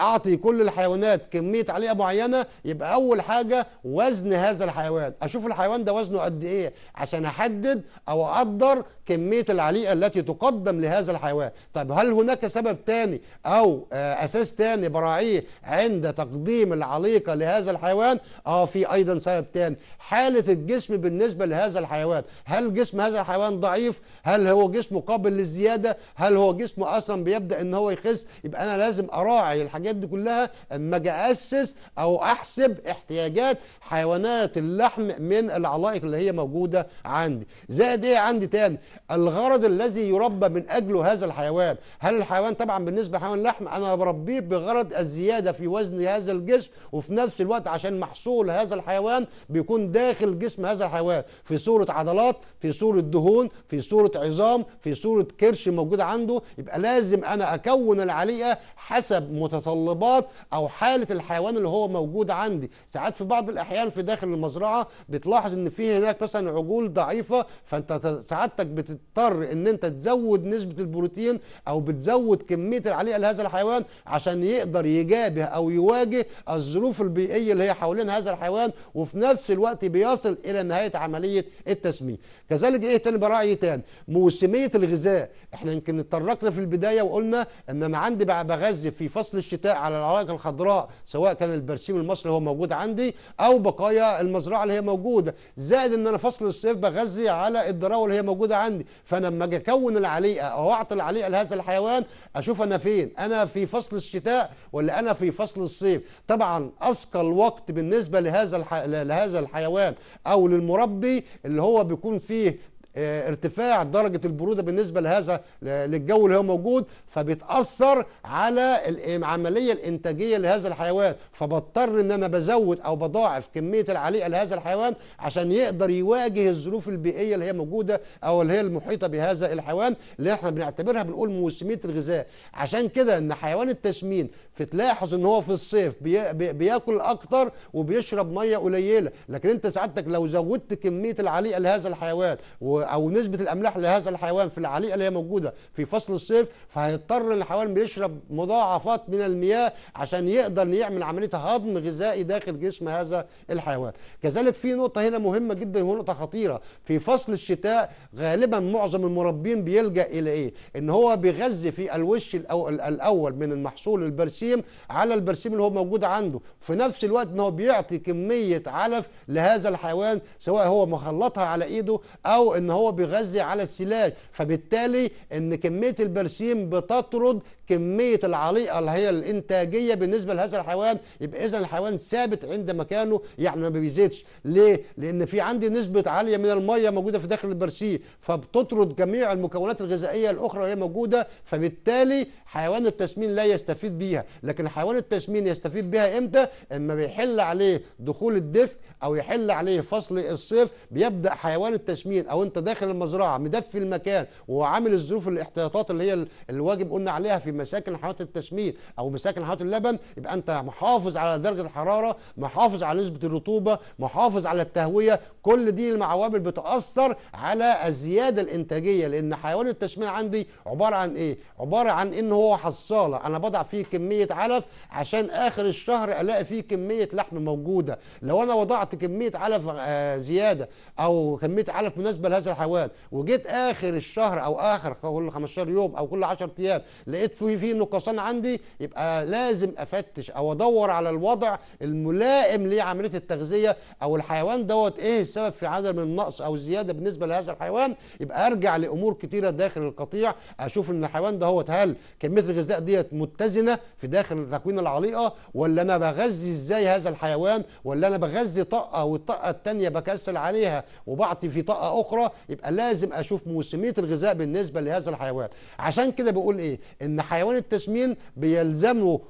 اعطي كل الحيوانات كميه عليقه معينه يبقى اول حاجه وزن هذا الحيوان اشوف الحيوان ده وزنه قد ايه عشان احدد او اقدر كميه العليقه التي تقدم لهذا الحيوان طيب هل هناك سبب تاني او آه، اساس تاني براعيه عند تقديم العليقه لهذا الحيوان اه في ايضا سبب تاني حاله الجسم بالنسبه لهذا الحيوان هل جسم هذا الحيوان ضعيف هل هو جسمه قابل للزياده هل هو جسمه اصلا بيبدا ان هو يخس يبقى انا لازم اراعي الحاجات الحاجات دي كلها اما اجي اسس او احسب احتياجات حيوانات اللحم من العلائق اللي هي موجوده عندي زائد ايه عندي تاني الغرض الذي يربى من اجله هذا الحيوان هل الحيوان طبعا بالنسبه لحيوان اللحم انا بربيه بغرض الزياده في وزن هذا الجسم وفي نفس الوقت عشان محصول هذا الحيوان بيكون داخل جسم هذا الحيوان في صوره عضلات في صوره دهون في صوره عظام في صوره كرش موجوده عنده يبقى لازم انا اكون العليقه حسب متطلبات متطلبات او حاله الحيوان اللي هو موجود عندي ساعات في بعض الاحيان في داخل المزرعه بتلاحظ ان في هناك مثلا عجول ضعيفه فانت سعادتك بتضطر ان انت تزود نسبه البروتين او بتزود كميه العليقه لهذا الحيوان عشان يقدر يجابه او يواجه الظروف البيئيه اللي هي حوالين هذا الحيوان وفي نفس الوقت بيصل الى نهايه عمليه التسميه كذلك ايه تاني براعي تاني موسميه الغذاء احنا يمكن اتطرقنا في البدايه وقلنا ان انا عندي بغذي في فصل الشتاء الشتاء على العلائق الخضراء سواء كان البرشيم المصري هو موجود عندي او بقايا المزرعه اللي هي موجوده زائد ان انا فصل الصيف بغذي على الدراوه اللي هي موجوده عندي فانا لما اجي اكون العليقه او اعطي العليقه لهذا الحيوان اشوف انا فين انا في فصل الشتاء ولا انا في فصل الصيف طبعا اثقل الوقت بالنسبه لهذا الح... لهذا الحيوان او للمربي اللي هو بيكون فيه آه، ارتفاع درجه البروده بالنسبه لهذا للجو اللي هو موجود فبيتاثر على إيه، العمليه الانتاجيه لهذا الحيوان فبضطر ان انا بزود او بضاعف كميه العليقه لهذا الحيوان عشان يقدر يواجه الظروف البيئيه اللي هي موجوده او اللي هي المحيطه بهذا الحيوان اللي احنا بنعتبرها بنقول موسميه الغذاء عشان كده ان حيوان التسمين فتلاحظ ان هو في الصيف بي بي بياكل اكتر وبيشرب ميه قليله لكن انت سعادتك لو زودت كميه العليقه لهذا الحيوان و او نسبه الاملاح لهذا الحيوان في العليقه اللي هي موجوده في فصل الصيف فهيضطر الحيوان بيشرب مضاعفات من المياه عشان يقدر يعمل عمليه هضم غذائي داخل جسم هذا الحيوان كذلك في نقطه هنا مهمه جدا ونقطه خطيره في فصل الشتاء غالبا معظم المربين بيلجا الى ايه ان هو بيغذي في الوش الاول من المحصول البرسيم على البرسيم اللي هو موجود عنده في نفس الوقت ان هو بيعطي كميه علف لهذا الحيوان سواء هو مخلطها على ايده او ان هو بيغذي على السلاج فبالتالي ان كميه البرسيم بتطرد كميه العليقه اللي هي الانتاجيه بالنسبه لهذا الحيوان يبقى اذا الحيوان ثابت عند مكانه يعني ما بيزيدش ليه لان في عندي نسبه عاليه من الميه موجوده في داخل البرشيم فبتطرد جميع المكونات الغذائيه الاخرى اللي موجوده فبالتالي حيوان التسمين لا يستفيد بيها لكن حيوان التسمين يستفيد بها امتى اما بيحل عليه دخول الدفء او يحل عليه فصل الصيف بيبدا حيوان التسمين او انت داخل المزرعه مدفي المكان وعامل الظروف الاحتياطات اللي هي الواجب قلنا عليها في مساكن حاره التسمين او مساكن حاره اللبن يبقى انت محافظ على درجه الحراره محافظ على نسبه الرطوبه محافظ على التهويه كل دي المعوامل بتاثر على الزياده الانتاجيه لان حيوان التسمين عندي عباره عن ايه عباره عن ان هو حصاله انا بضع فيه كميه علف عشان اخر الشهر الاقي فيه كميه لحم موجوده لو انا وضعت كميه علف آه، زياده او كميه علف مناسبه لهذا الحيوان وجيت اخر الشهر او اخر كل 15 يوم او كل 10 ايام لقيت في في نقصان عندي يبقى لازم افتش او ادور على الوضع الملائم لعمليه التغذيه او الحيوان دوت ايه السبب في عدم النقص او الزياده بالنسبه لهذا الحيوان يبقى ارجع لامور كتيره داخل القطيع اشوف ان الحيوان دهوت هل كميه الغذاء ديت متزنه في داخل تكوين العليقه ولا انا بغذي ازاي هذا الحيوان ولا انا بغذي طاقه والطاقه الثانيه بكسل عليها وبعطي في طاقه اخرى يبقى لازم اشوف موسميه الغذاء بالنسبه لهذا الحيوان عشان كده بقول ايه ان حيوان التسمين بيلزمه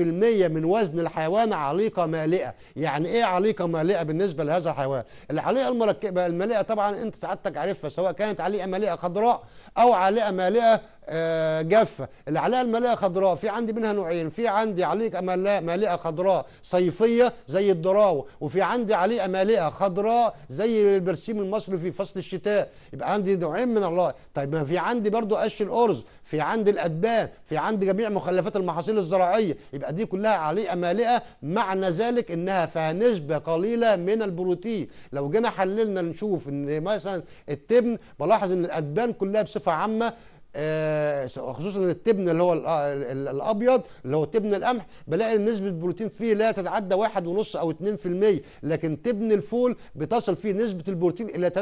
المية من وزن الحيوان عليقة مالئة يعني ايه عليقة مالئة بالنسبة لهذا الحيوان العليقة المركبة المالئة طبعا انت سعادتك عارفها سواء كانت عليقة مالئة خضراء او عليقة مالئة آه، جافه اللي عليها الملاءه خضراء في عندي منها نوعين في عندي عليك ملاءه خضراء صيفيه زي الدراو وفي عندي عليه ملاءه خضراء زي البرسيم المصري في فصل الشتاء يبقى عندي نوعين من الله طيب ما في عندي برضو قش الارز في عندي الادبان في عندي جميع مخلفات المحاصيل الزراعيه يبقى دي كلها عليه مالئه معنى ذلك انها فيها نسبه قليله من البروتين لو جينا حللنا نشوف ان مثلا التبن بلاحظ ان الادبان كلها بصفه عامه آه، خصوصا التبن اللي هو آه، الابيض اللي هو تبن القمح بلاقي نسبه البروتين فيه لا تتعدى 1.5 او 2% لكن تبن الفول بتصل فيه نسبه البروتين الى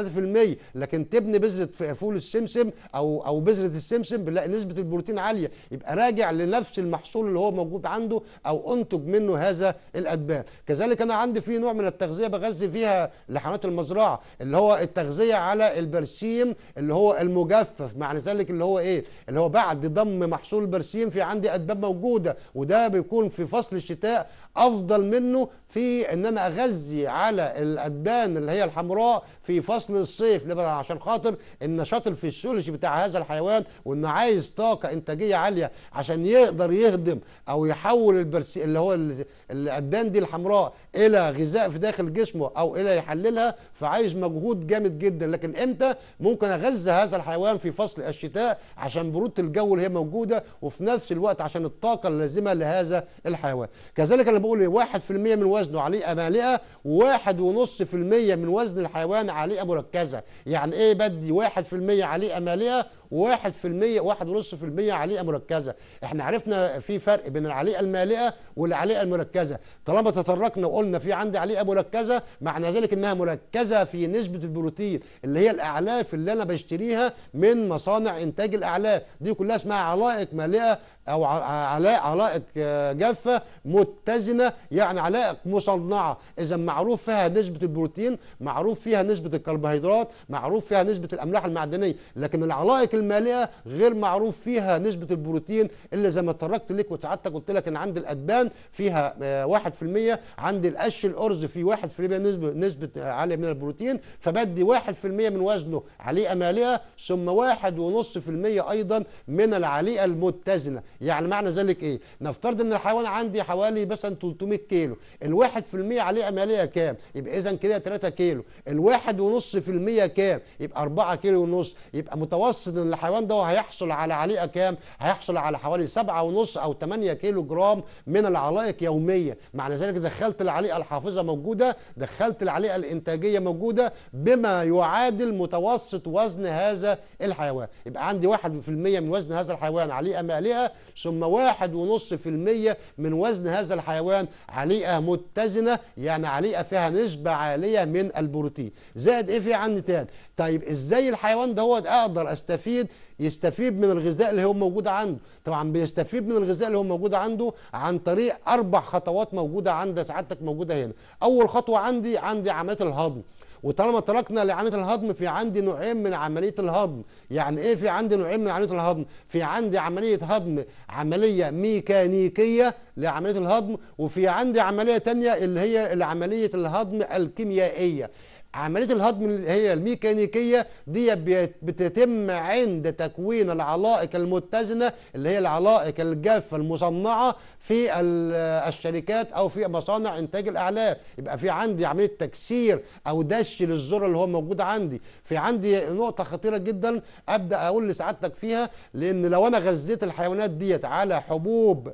3% لكن تبن بذره فول السمسم او او بذره السمسم بلاقي نسبه البروتين عاليه يبقى راجع لنفس المحصول اللي هو موجود عنده او انتج منه هذا الادبان كذلك انا عندي فيه نوع من التغذيه بغذي فيها لحمات المزرعه اللي هو التغذيه على البرسيم اللي هو المجفف معنى ذلك اللي هو هو ايه اللي هو بعد ضم محصول البرسيم في عندي ادباب موجوده وده بيكون في فصل الشتاء افضل منه في ان انا اغذي على الادبان اللي هي الحمراء في فصل الصيف ليه عشان خاطر النشاط الفسيولوجي بتاع هذا الحيوان وانه عايز طاقه انتاجيه عاليه عشان يقدر يهضم او يحول البرسي اللي هو الادبان دي الحمراء الى غذاء في داخل جسمه او الى يحللها فعايز مجهود جامد جدا لكن امتى ممكن اغذي هذا الحيوان في فصل الشتاء عشان بروده الجو اللي هي موجوده وفي نفس الوقت عشان الطاقه اللازمه لهذا الحيوان كذلك انا بقول بيقول 1% إيه، من وزنه عليه اماليه و و1.5% من وزن الحيوان عليقه مركزه يعني ايه بدي 1% عليه امالئه واحد في المية واحد ونص في المية عليقة مركزة احنا عرفنا في فرق بين العليقة المالئة والعليقة المركزة طالما تطرقنا وقلنا في عندي عليقة مركزة معنى ذلك انها مركزة في نسبة البروتين اللي هي الاعلاف اللي انا بشتريها من مصانع انتاج الاعلاف دي كلها اسمها علائق مالئة او علائق علائق آه، جافة متزنة يعني علائق مصنعة اذا معروف فيها نسبة البروتين معروف فيها نسبة الكربوهيدرات معروف فيها نسبة الاملاح المعدنية لكن العلائق الماليه غير معروف فيها نسبه البروتين الا زي ما تركت لك وتعدت قلت لك ان عند الادبان فيها 1% آه، عند القش الارز فيه 1% نسبه نسبه عاليه من البروتين فبدي 1% من وزنه عليه ماليه ثم 1.5% ايضا من العليقه المتزنه يعني معنى ذلك ايه نفترض ان الحيوان عندي حوالي مثلا 300 كيلو ال 1% عليه ماليه كام يبقى اذا كده 3 كيلو ال 1.5% كام يبقى 4 كيلو ونص يبقى متوسط الحيوان ده هيحصل على عليقه كام هيحصل على حوالي سبعة ونص او 8 كيلو جرام من العلائق يوميا معنى ذلك دخلت العليقه الحافظه موجوده دخلت العليقه الانتاجيه موجوده بما يعادل متوسط وزن هذا الحيوان يبقى عندي 1% من وزن هذا الحيوان عليقه مالئه ثم 1.5% من وزن هذا الحيوان عليقه متزنه يعني عليقه فيها نسبه عاليه من البروتين زائد ايه في عندي تاني طيب ازاي الحيوان دوت اقدر استفيد يستفيد من الغذاء اللي هو موجود عنده طبعا بيستفيد من الغذاء اللي هو موجود عنده عن طريق اربع خطوات موجوده عند سعادتك موجوده هنا اول خطوه عندي عندي عمليه الهضم وطالما تركنا لعمليه الهضم في عندي نوعين من عمليه الهضم يعني ايه في عندي نوعين من عمليه الهضم في عندي عمليه هضم عمليه ميكانيكيه لعمليه الهضم وفي عندي عمليه تانية اللي هي عمليه الهضم الكيميائيه عمليه الهضم اللي هي الميكانيكيه دي بتتم عند تكوين العلائق المتزنه اللي هي العلائق الجافه المصنعه في الشركات او في مصانع انتاج الاعلاف يبقى في عندي عمليه تكسير او دش للذره اللي هو موجود عندي في عندي نقطه خطيره جدا ابدا اقول لسعادتك فيها لان لو انا غذيت الحيوانات ديت على حبوب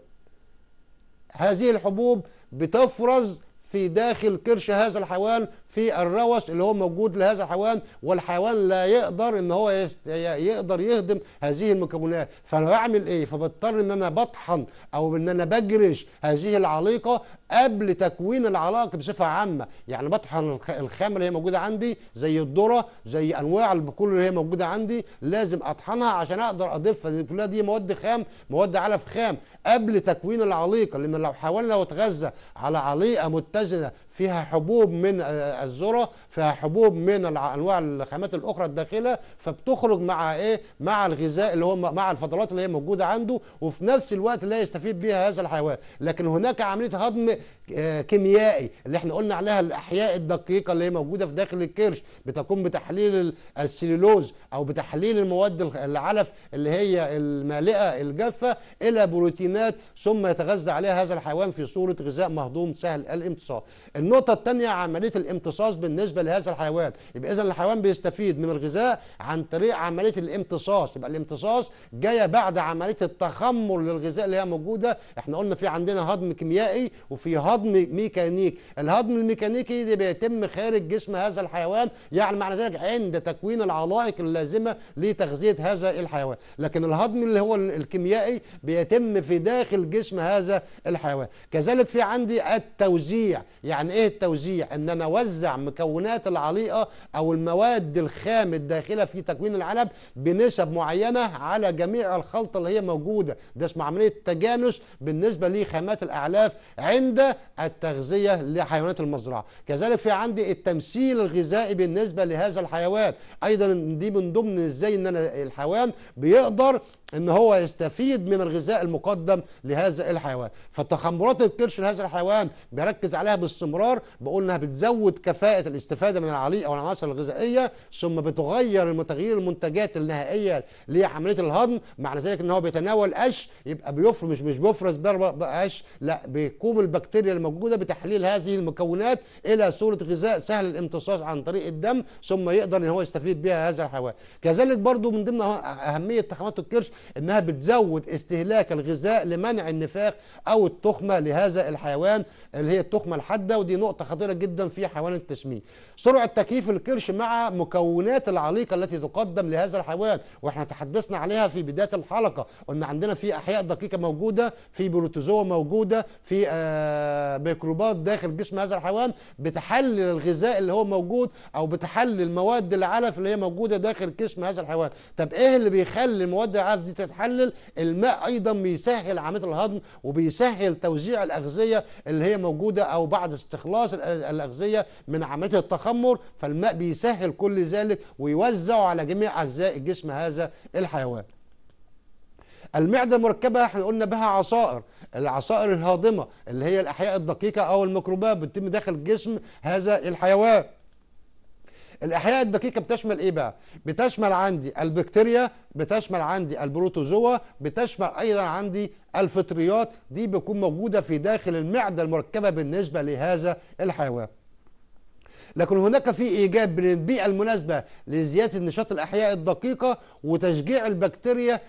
هذه الحبوب بتفرز في داخل كرش هذا الحيوان في الروث اللي هو موجود لهذا الحيوان والحيوان لا يقدر ان هو يست... يقدر يهضم هذه المكونات فانا بعمل ايه فبضطر ان انا بطحن او ان انا بجرش هذه العليقه قبل تكوين العلاقه بصفه عامه يعني بطحن الخامه اللي هي موجوده عندي زي الذره زي انواع البقول اللي هي موجوده عندي لازم اطحنها عشان اقدر اضيفها كلها دي مواد خام مواد علف خام قبل تكوين العليقه لان لو حاولنا وتغذى على عليقه متزنه فيها حبوب من الذره فيها حبوب من انواع الخامات الاخرى الداخله فبتخرج مع ايه مع الغذاء اللي هو مع الفضلات اللي هي موجوده عنده وفي نفس الوقت لا يستفيد بها هذا الحيوان لكن هناك عمليه هضم آه، كيميائي اللي احنا قلنا عليها الاحياء الدقيقه اللي هي موجوده في داخل الكرش بتقوم بتحليل السليلوز او بتحليل المواد العلف اللي هي المالئه الجافه الى بروتينات ثم يتغذى عليها هذا الحيوان في صوره غذاء مهضوم سهل الامتصاص النقطة الثانية عملية الامتصاص بالنسبة لهذا الحيوان يبقى إذا الحيوان بيستفيد من الغذاء عن طريق عملية الامتصاص يبقى الامتصاص جاية بعد عملية التخمر للغذاء اللي هي موجودة احنا قلنا في عندنا هضم كيميائي وفي هضم ميكانيكي الهضم الميكانيكي اللي بيتم خارج جسم هذا الحيوان يعني معنى ذلك عند تكوين العلائق اللازمة لتغذية هذا الحيوان لكن الهضم اللي هو الكيميائي بيتم في داخل جسم هذا الحيوان كذلك في عندي التوزيع يعني ايه التوزيع ان انا اوزع مكونات العليقه او المواد الخام الداخله في تكوين العلب بنسب معينه على جميع الخلطه اللي هي موجوده ده اسمه عمليه تجانس بالنسبه لخامات الاعلاف عند التغذيه لحيوانات المزرعه كذلك في عندي التمثيل الغذائي بالنسبه لهذا الحيوان ايضا دي من ضمن ازاي ان انا الحيوان بيقدر ان هو يستفيد من الغذاء المقدم لهذا الحيوان فتخمرات الكرش لهذا الحيوان بيركز عليها باستمرار بقول انها بتزود كفاءه الاستفاده من العليق او العناصر الغذائيه ثم بتغير تغيير المنتجات النهائيه لعمليه الهضم مع ذلك ان هو بيتناول قش يبقى بيفرز مش مش بيفرز قش لا بيقوم البكتيريا الموجوده بتحليل هذه المكونات الى صوره غذاء سهل الامتصاص عن طريق الدم ثم يقدر ان هو يستفيد بها هذا الحيوان كذلك برضو من ضمن أه- اهميه تخمرات الكرش انها بتزود استهلاك الغذاء لمنع النفاق او التخمه لهذا الحيوان اللي هي التخمه الحاده ودي نقطه خطيره جدا في حيوان التسمين سرعه تكييف الكرش مع مكونات العليقه التي تقدم لهذا الحيوان واحنا تحدثنا عليها في بدايه الحلقه قلنا عندنا في احياء دقيقه موجوده في بروتوزوا موجوده في آه ميكروبات داخل جسم هذا الحيوان بتحلل الغذاء اللي هو موجود او بتحلل مواد العلف اللي هي موجوده داخل جسم هذا الحيوان طب ايه اللي بيخلي مواد العلف دي تتحلل الماء ايضا بيسهل عمليه الهضم وبيسهل توزيع الاغذيه اللي هي موجوده او بعد استخلاص الاغذيه من عمليه التخمر فالماء بيسهل كل ذلك ويوزع على جميع اجزاء الجسم هذا الحيوان المعدة المركبة احنا قلنا بها عصائر العصائر الهاضمة اللي هي الأحياء الدقيقة أو الميكروبات بتتم داخل جسم هذا الحيوان الاحياء الدقيقه بتشمل ايه بقى بتشمل عندي البكتيريا بتشمل عندي البروتوزوا بتشمل ايضا عندي الفطريات دي بتكون موجوده في داخل المعده المركبه بالنسبه لهذا الحيوان لكن هناك في ايجاب البيئه المناسبه لزياده النشاط الاحياء الدقيقه وتشجيع البكتيريا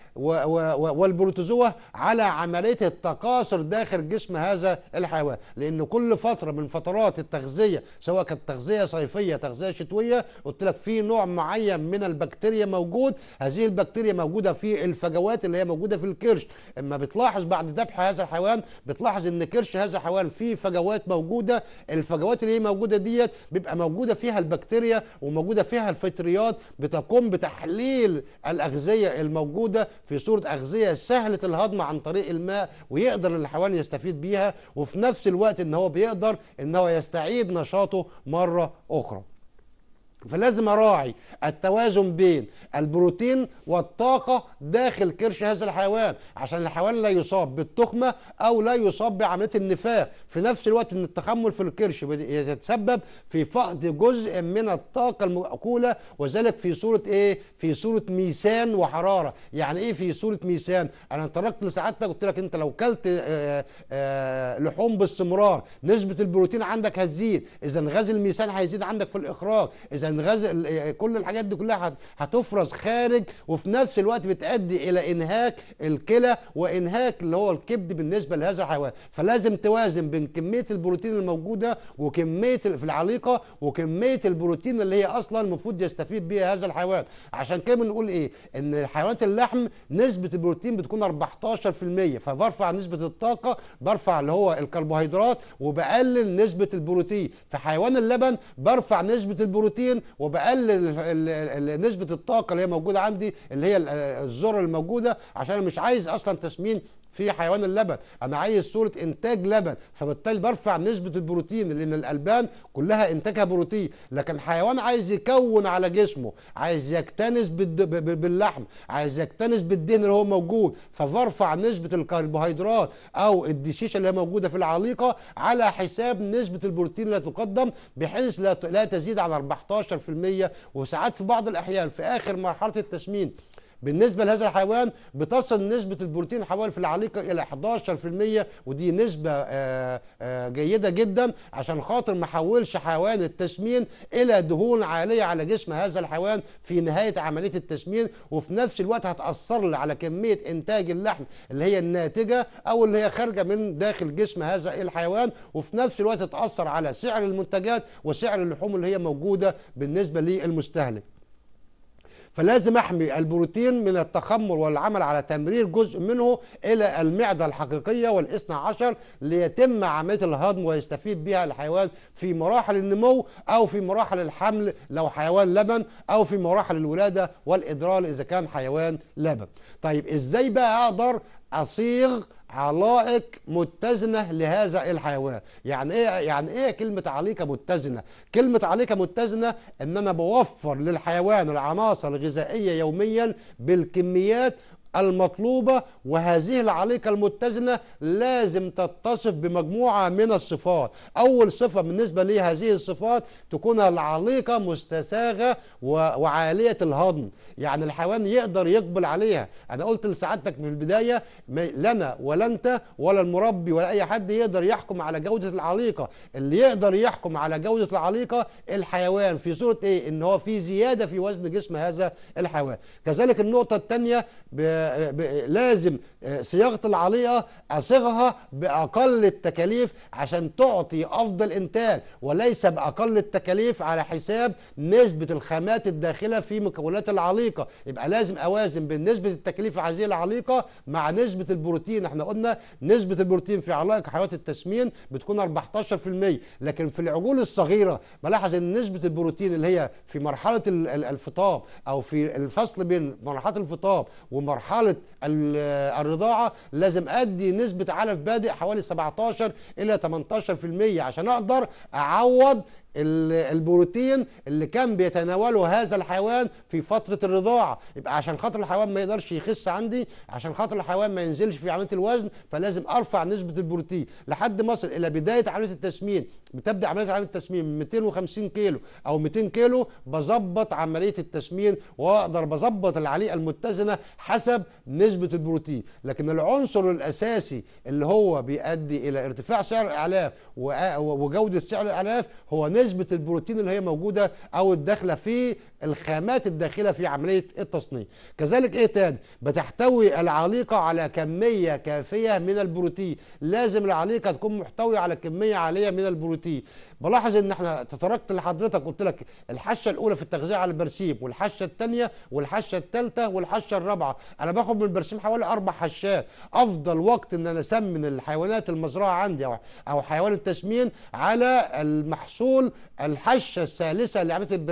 والبروتوزوا على عمليه التكاثر داخل جسم هذا الحيوان لان كل فتره من فترات التغذيه سواء كانت تغذيه صيفيه تغذيه شتويه قلت لك في نوع معين من البكتيريا موجود هذه البكتيريا موجوده في الفجوات اللي هي موجوده في الكرش اما بتلاحظ بعد ذبح هذا الحيوان بتلاحظ ان كرش هذا الحيوان فيه فجوات موجوده الفجوات اللي هي موجوده ديت بيبقى موجوده فيها البكتيريا وموجوده فيها الفطريات بتقوم بتحليل الاغذيه الموجوده في صوره اغذيه سهله الهضم عن طريق الماء ويقدر اللي حواليه يستفيد بيها وفي نفس الوقت ان هو بيقدر ان هو يستعيد نشاطه مره اخرى فلازم اراعي التوازن بين البروتين والطاقه داخل كرش هذا الحيوان عشان الحيوان لا يصاب بالتخمه او لا يصاب بعمليه النفاق في نفس الوقت ان التخمل في الكرش يتسبب في فقد جزء من الطاقه المأكوله وذلك في صوره ايه في صوره ميسان وحراره يعني ايه في صوره ميسان انا تركت لسعادتك قلت لك انت لو كلت لحوم باستمرار نسبه البروتين عندك هتزيد اذا غاز الميسان هيزيد عندك في الاخراج اذا غاز كل الحاجات دي كلها هتفرز خارج وفي نفس الوقت بتؤدي الى انهاك الكلى وانهاك اللي هو الكبد بالنسبه لهذا الحيوان فلازم توازن بين كميه البروتين الموجوده وكميه في العليقه وكميه البروتين اللي هي اصلا المفروض يستفيد بيها هذا الحيوان عشان كده بنقول ايه ان حيوانات اللحم نسبه البروتين بتكون 14% فبرفع نسبه الطاقه برفع اللي هو الكربوهيدرات وبقلل نسبه البروتين في حيوان اللبن برفع نسبه البروتين وبقلل نسبه الطاقه اللي هي موجوده عندي اللي هي الذره الموجوده عشان انا مش عايز اصلا تسمين في حيوان اللبن انا عايز صوره انتاج لبن فبالتالي برفع نسبه البروتين لان الالبان كلها انتاجها بروتين لكن حيوان عايز يكون على جسمه عايز يكتنس باللحم عايز يكتنس بالدهن اللي هو موجود فبرفع نسبه الكربوهيدرات او الدشيشه اللي هي موجوده في العليقه على حساب نسبه البروتين اللي تقدم بحيث لا تزيد عن 14 15% وساعات في بعض الاحيان في اخر مرحله التسمين بالنسبة لهذا الحيوان بتصل نسبة البروتين حوالي في العليقة إلى 11% ودي نسبة آه، آه، جيدة جدا عشان خاطر ما حولش حيوان التسمين إلى دهون عالية على جسم هذا الحيوان في نهاية عملية التسمين وفي نفس الوقت هتأثر على كمية إنتاج اللحم اللي هي الناتجة أو اللي هي خارجة من داخل جسم هذا الحيوان وفي نفس الوقت تأثر على سعر المنتجات وسعر اللحوم اللي هي موجودة بالنسبة للمستهلك فلازم احمي البروتين من التخمر والعمل على تمرير جزء منه الى المعده الحقيقيه والاثنى عشر ليتم عمليه الهضم ويستفيد بها الحيوان في مراحل النمو او في مراحل الحمل لو حيوان لبن او في مراحل الولاده والادرار اذا كان حيوان لبن. طيب ازاي بقى اقدر اصيغ علائق متزنه لهذا الحيوان يعني ايه يعني ايه كلمه عليقه متزنه كلمه عليقه متزنه ان انا بوفر للحيوان العناصر الغذائيه يوميا بالكميات المطلوبة وهذه العليقة المتزنة لازم تتصف بمجموعة من الصفات أول صفة بالنسبة لهذه الصفات تكون العليقة مستساغة وعالية الهضم يعني الحيوان يقدر يقبل عليها أنا قلت لسعادتك من البداية لنا ولا أنت ولا المربي ولا أي حد يقدر يحكم على جودة العليقة اللي يقدر يحكم على جودة العليقة الحيوان في صورة إيه إن هو في زيادة في وزن جسم هذا الحيوان كذلك النقطة الثانية لازم آه، صياغه العليقه اصيغها باقل التكاليف عشان تعطي افضل انتاج وليس باقل التكاليف على حساب نسبه الخامات الداخله في مكونات العليقه يبقى لازم اوازن بين نسبه التكاليف هذه العليقه مع نسبه البروتين احنا قلنا نسبه البروتين في علائق حيوات التسمين بتكون 14% لكن في العجول الصغيره بلاحظ ان نسبه البروتين اللي هي في مرحله الفطام او في الفصل بين مرحله الفطام ومرحله مرحله الرضاعه لازم ادي نسبه علف بادئ حوالي 17 الى 18% عشان اقدر اعوض البروتين اللي كان بيتناوله هذا الحيوان في فتره الرضاعه يبقى عشان خاطر الحيوان ما يقدرش يخس عندي عشان خاطر الحيوان ما ينزلش في عمليه الوزن فلازم ارفع نسبه البروتين لحد ما اصل الى بدايه عمليه التسمين بتبدا عمليه عمليه التسمين من 250 كيلو او 200 كيلو بظبط عمليه التسمين واقدر بظبط العليقه المتزنه حسب نسبه البروتين لكن العنصر الاساسي اللي هو بيؤدي الى ارتفاع سعر الاعلاف وجوده سعر الاعلاف هو نسبه نسبه البروتين اللي هي موجوده او الداخله في الخامات الداخله في عمليه التصنيع كذلك ايه تاني بتحتوي العليقه على كميه كافيه من البروتين لازم العليقه تكون محتويه على كميه عاليه من البروتين بلاحظ ان احنا تطرقت لحضرتك قلت لك الحشه الاولى في التغذيه على البرسيم والحشه الثانيه والحشه الثالثه والحشه الرابعه انا باخد من البرسيم حوالي اربع حشات افضل وقت ان انا اسمن الحيوانات المزرعه عندي او او حيوان التسمين على المحصول الحشه الثالثه اللي يعني عملت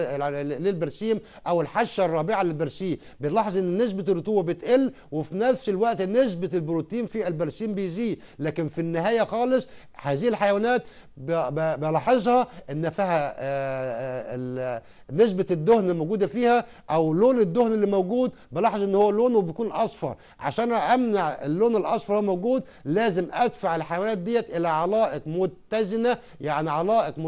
للبرسيم او الحشه الرابعه للبرسيم بنلاحظ ان نسبه الرطوبه بتقل وفي نفس الوقت نسبه البروتين في البرسيم بيزيد لكن في النهايه خالص هذه الحيوانات بلاحظ لاحظها ان فيها نسبه الدهن الموجوده فيها او لون الدهن اللي موجود بلاحظ ان هو لونه بيكون اصفر عشان امنع اللون الاصفر هو موجود لازم ادفع الحيوانات ديت الى علائق متزنه يعني علائق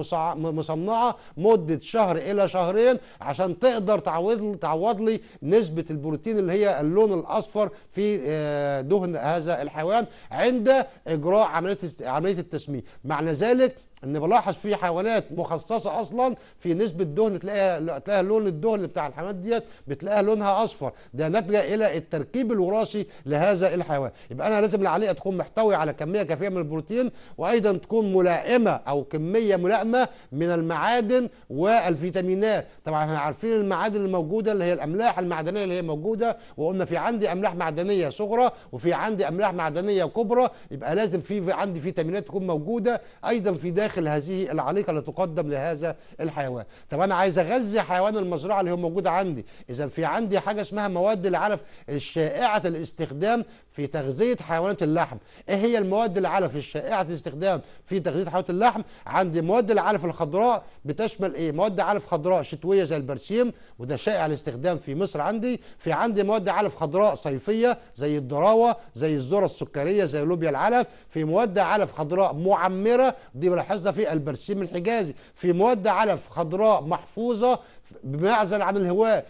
مصنعه مده شهر الى شهرين عشان تقدر تعوض تعوض لي نسبه البروتين اللي هي اللون الاصفر في آه، دهن هذا الحيوان عند اجراء عمليه عمليه التسميه معنى ذلك ان بلاحظ في حيوانات مخصصه اصلا في نسبه دهن تلاقيها تلاقيها لون الدهن بتاع الحيوانات ديت بتلاقيها لونها اصفر ده نتج الى التركيب الوراثي لهذا الحيوان يبقى انا لازم العليقه تكون محتوي على كميه كافيه من البروتين وايضا تكون ملائمه او كميه ملائمه من المعادن والفيتامينات طبعا احنا عارفين المعادن الموجوده اللي هي الاملاح المعدنيه اللي هي موجوده وقلنا في عندي املاح معدنيه صغرى وفي عندي املاح معدنيه كبرى يبقى لازم في عندي فيتامينات تكون موجوده ايضا في ده داخل هذه العليقه اللي تقدم لهذا الحيوان طب انا عايز اغذي حيوان المزرعه اللي هو موجود عندي اذا في عندي حاجه اسمها مواد العلف الشائعه الاستخدام في تغذيه حيوانات اللحم ايه هي المواد العلف الشائعه الاستخدام في تغذيه حيوانات اللحم عندي مواد العلف الخضراء بتشمل ايه مواد علف خضراء شتويه زي البرسيم وده شائع الاستخدام في مصر عندي في عندي مواد علف خضراء صيفيه زي الدراوه زي الذره السكريه زي لوبيا العلف في مواد علف خضراء معمره دي بلاحظ محافظه في البرسيم الحجازي في مودة علف خضراء محفوظه بمعزل عن الهواء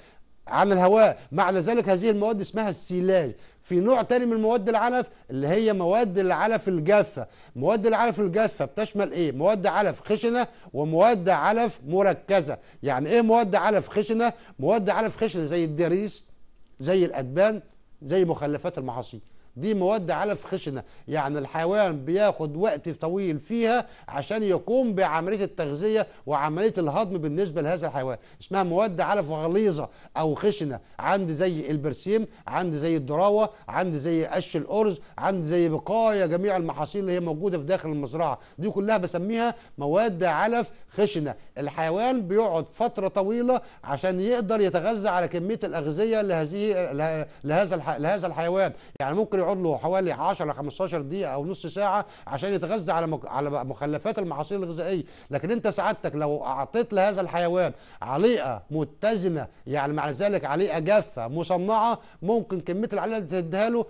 عن الهواء معنى ذلك هذه المواد اسمها السيلاج في نوع تاني من مواد العلف اللي هي مواد العلف الجافة مواد العلف الجافة بتشمل ايه مواد علف خشنة ومواد علف مركزة يعني ايه مواد علف خشنة مواد علف خشنة زي الدريس زي الأدبان زي مخلفات المحاصيل دي مواد علف خشنه يعني الحيوان بياخد وقت طويل فيها عشان يقوم بعمليه التغذيه وعمليه الهضم بالنسبه لهذا الحيوان اسمها مواد علف غليظه او خشنه عندي زي البرسيم عندي زي الدراوه عندي زي قش الارز عندي زي بقايا جميع المحاصيل اللي هي موجوده في داخل المزرعه دي كلها بسميها مواد علف خشنه الحيوان بيقعد فتره طويله عشان يقدر يتغذى على كميه الاغذيه لهذه لهذا لهذا الحيوان يعني ممكن يقعد له حوالي 10 15 دقيقه او نص ساعه عشان يتغذى على على مخلفات المحاصيل الغذائيه لكن انت سعادتك لو اعطيت لهذا الحيوان عليقه متزنه يعني مع ذلك عليقه جافه مصنعه ممكن كميه العليقه اللي تديها له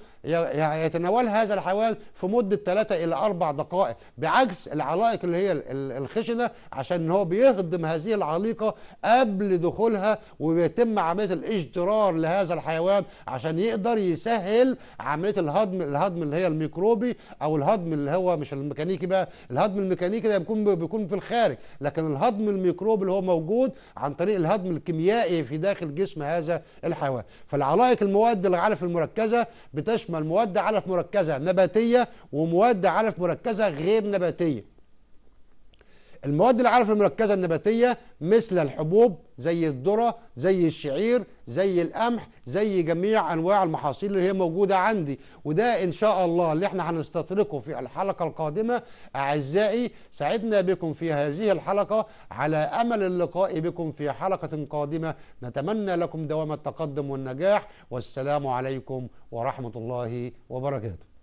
يتناولها هذا الحيوان في مده 3 الى 4 دقائق بعكس العلائق اللي هي الخشنه عشان هو بيهضم هذه العليقه قبل دخولها وبيتم عمليه الاشجرار لهذا الحيوان عشان يقدر يسهل عمليه الهضم الهضم اللي هي الميكروبي او الهضم اللي هو مش الميكانيكي بقى الهضم الميكانيكي ده بيكون بيكون في الخارج لكن الهضم الميكروبي اللي هو موجود عن طريق الهضم الكيميائي في داخل جسم هذا الحيوان فالعلائق المواد العلف المركزه بتشمل مواد علف مركزه نباتيه ومواد علف مركزه غير نباتيه المواد العارفه المركزه النباتيه مثل الحبوب زي الذره زي الشعير زي القمح زي جميع انواع المحاصيل اللي هي موجوده عندي وده ان شاء الله اللي احنا هنستطرقه في الحلقه القادمه اعزائي سعدنا بكم في هذه الحلقه على امل اللقاء بكم في حلقه قادمه نتمنى لكم دوام التقدم والنجاح والسلام عليكم ورحمه الله وبركاته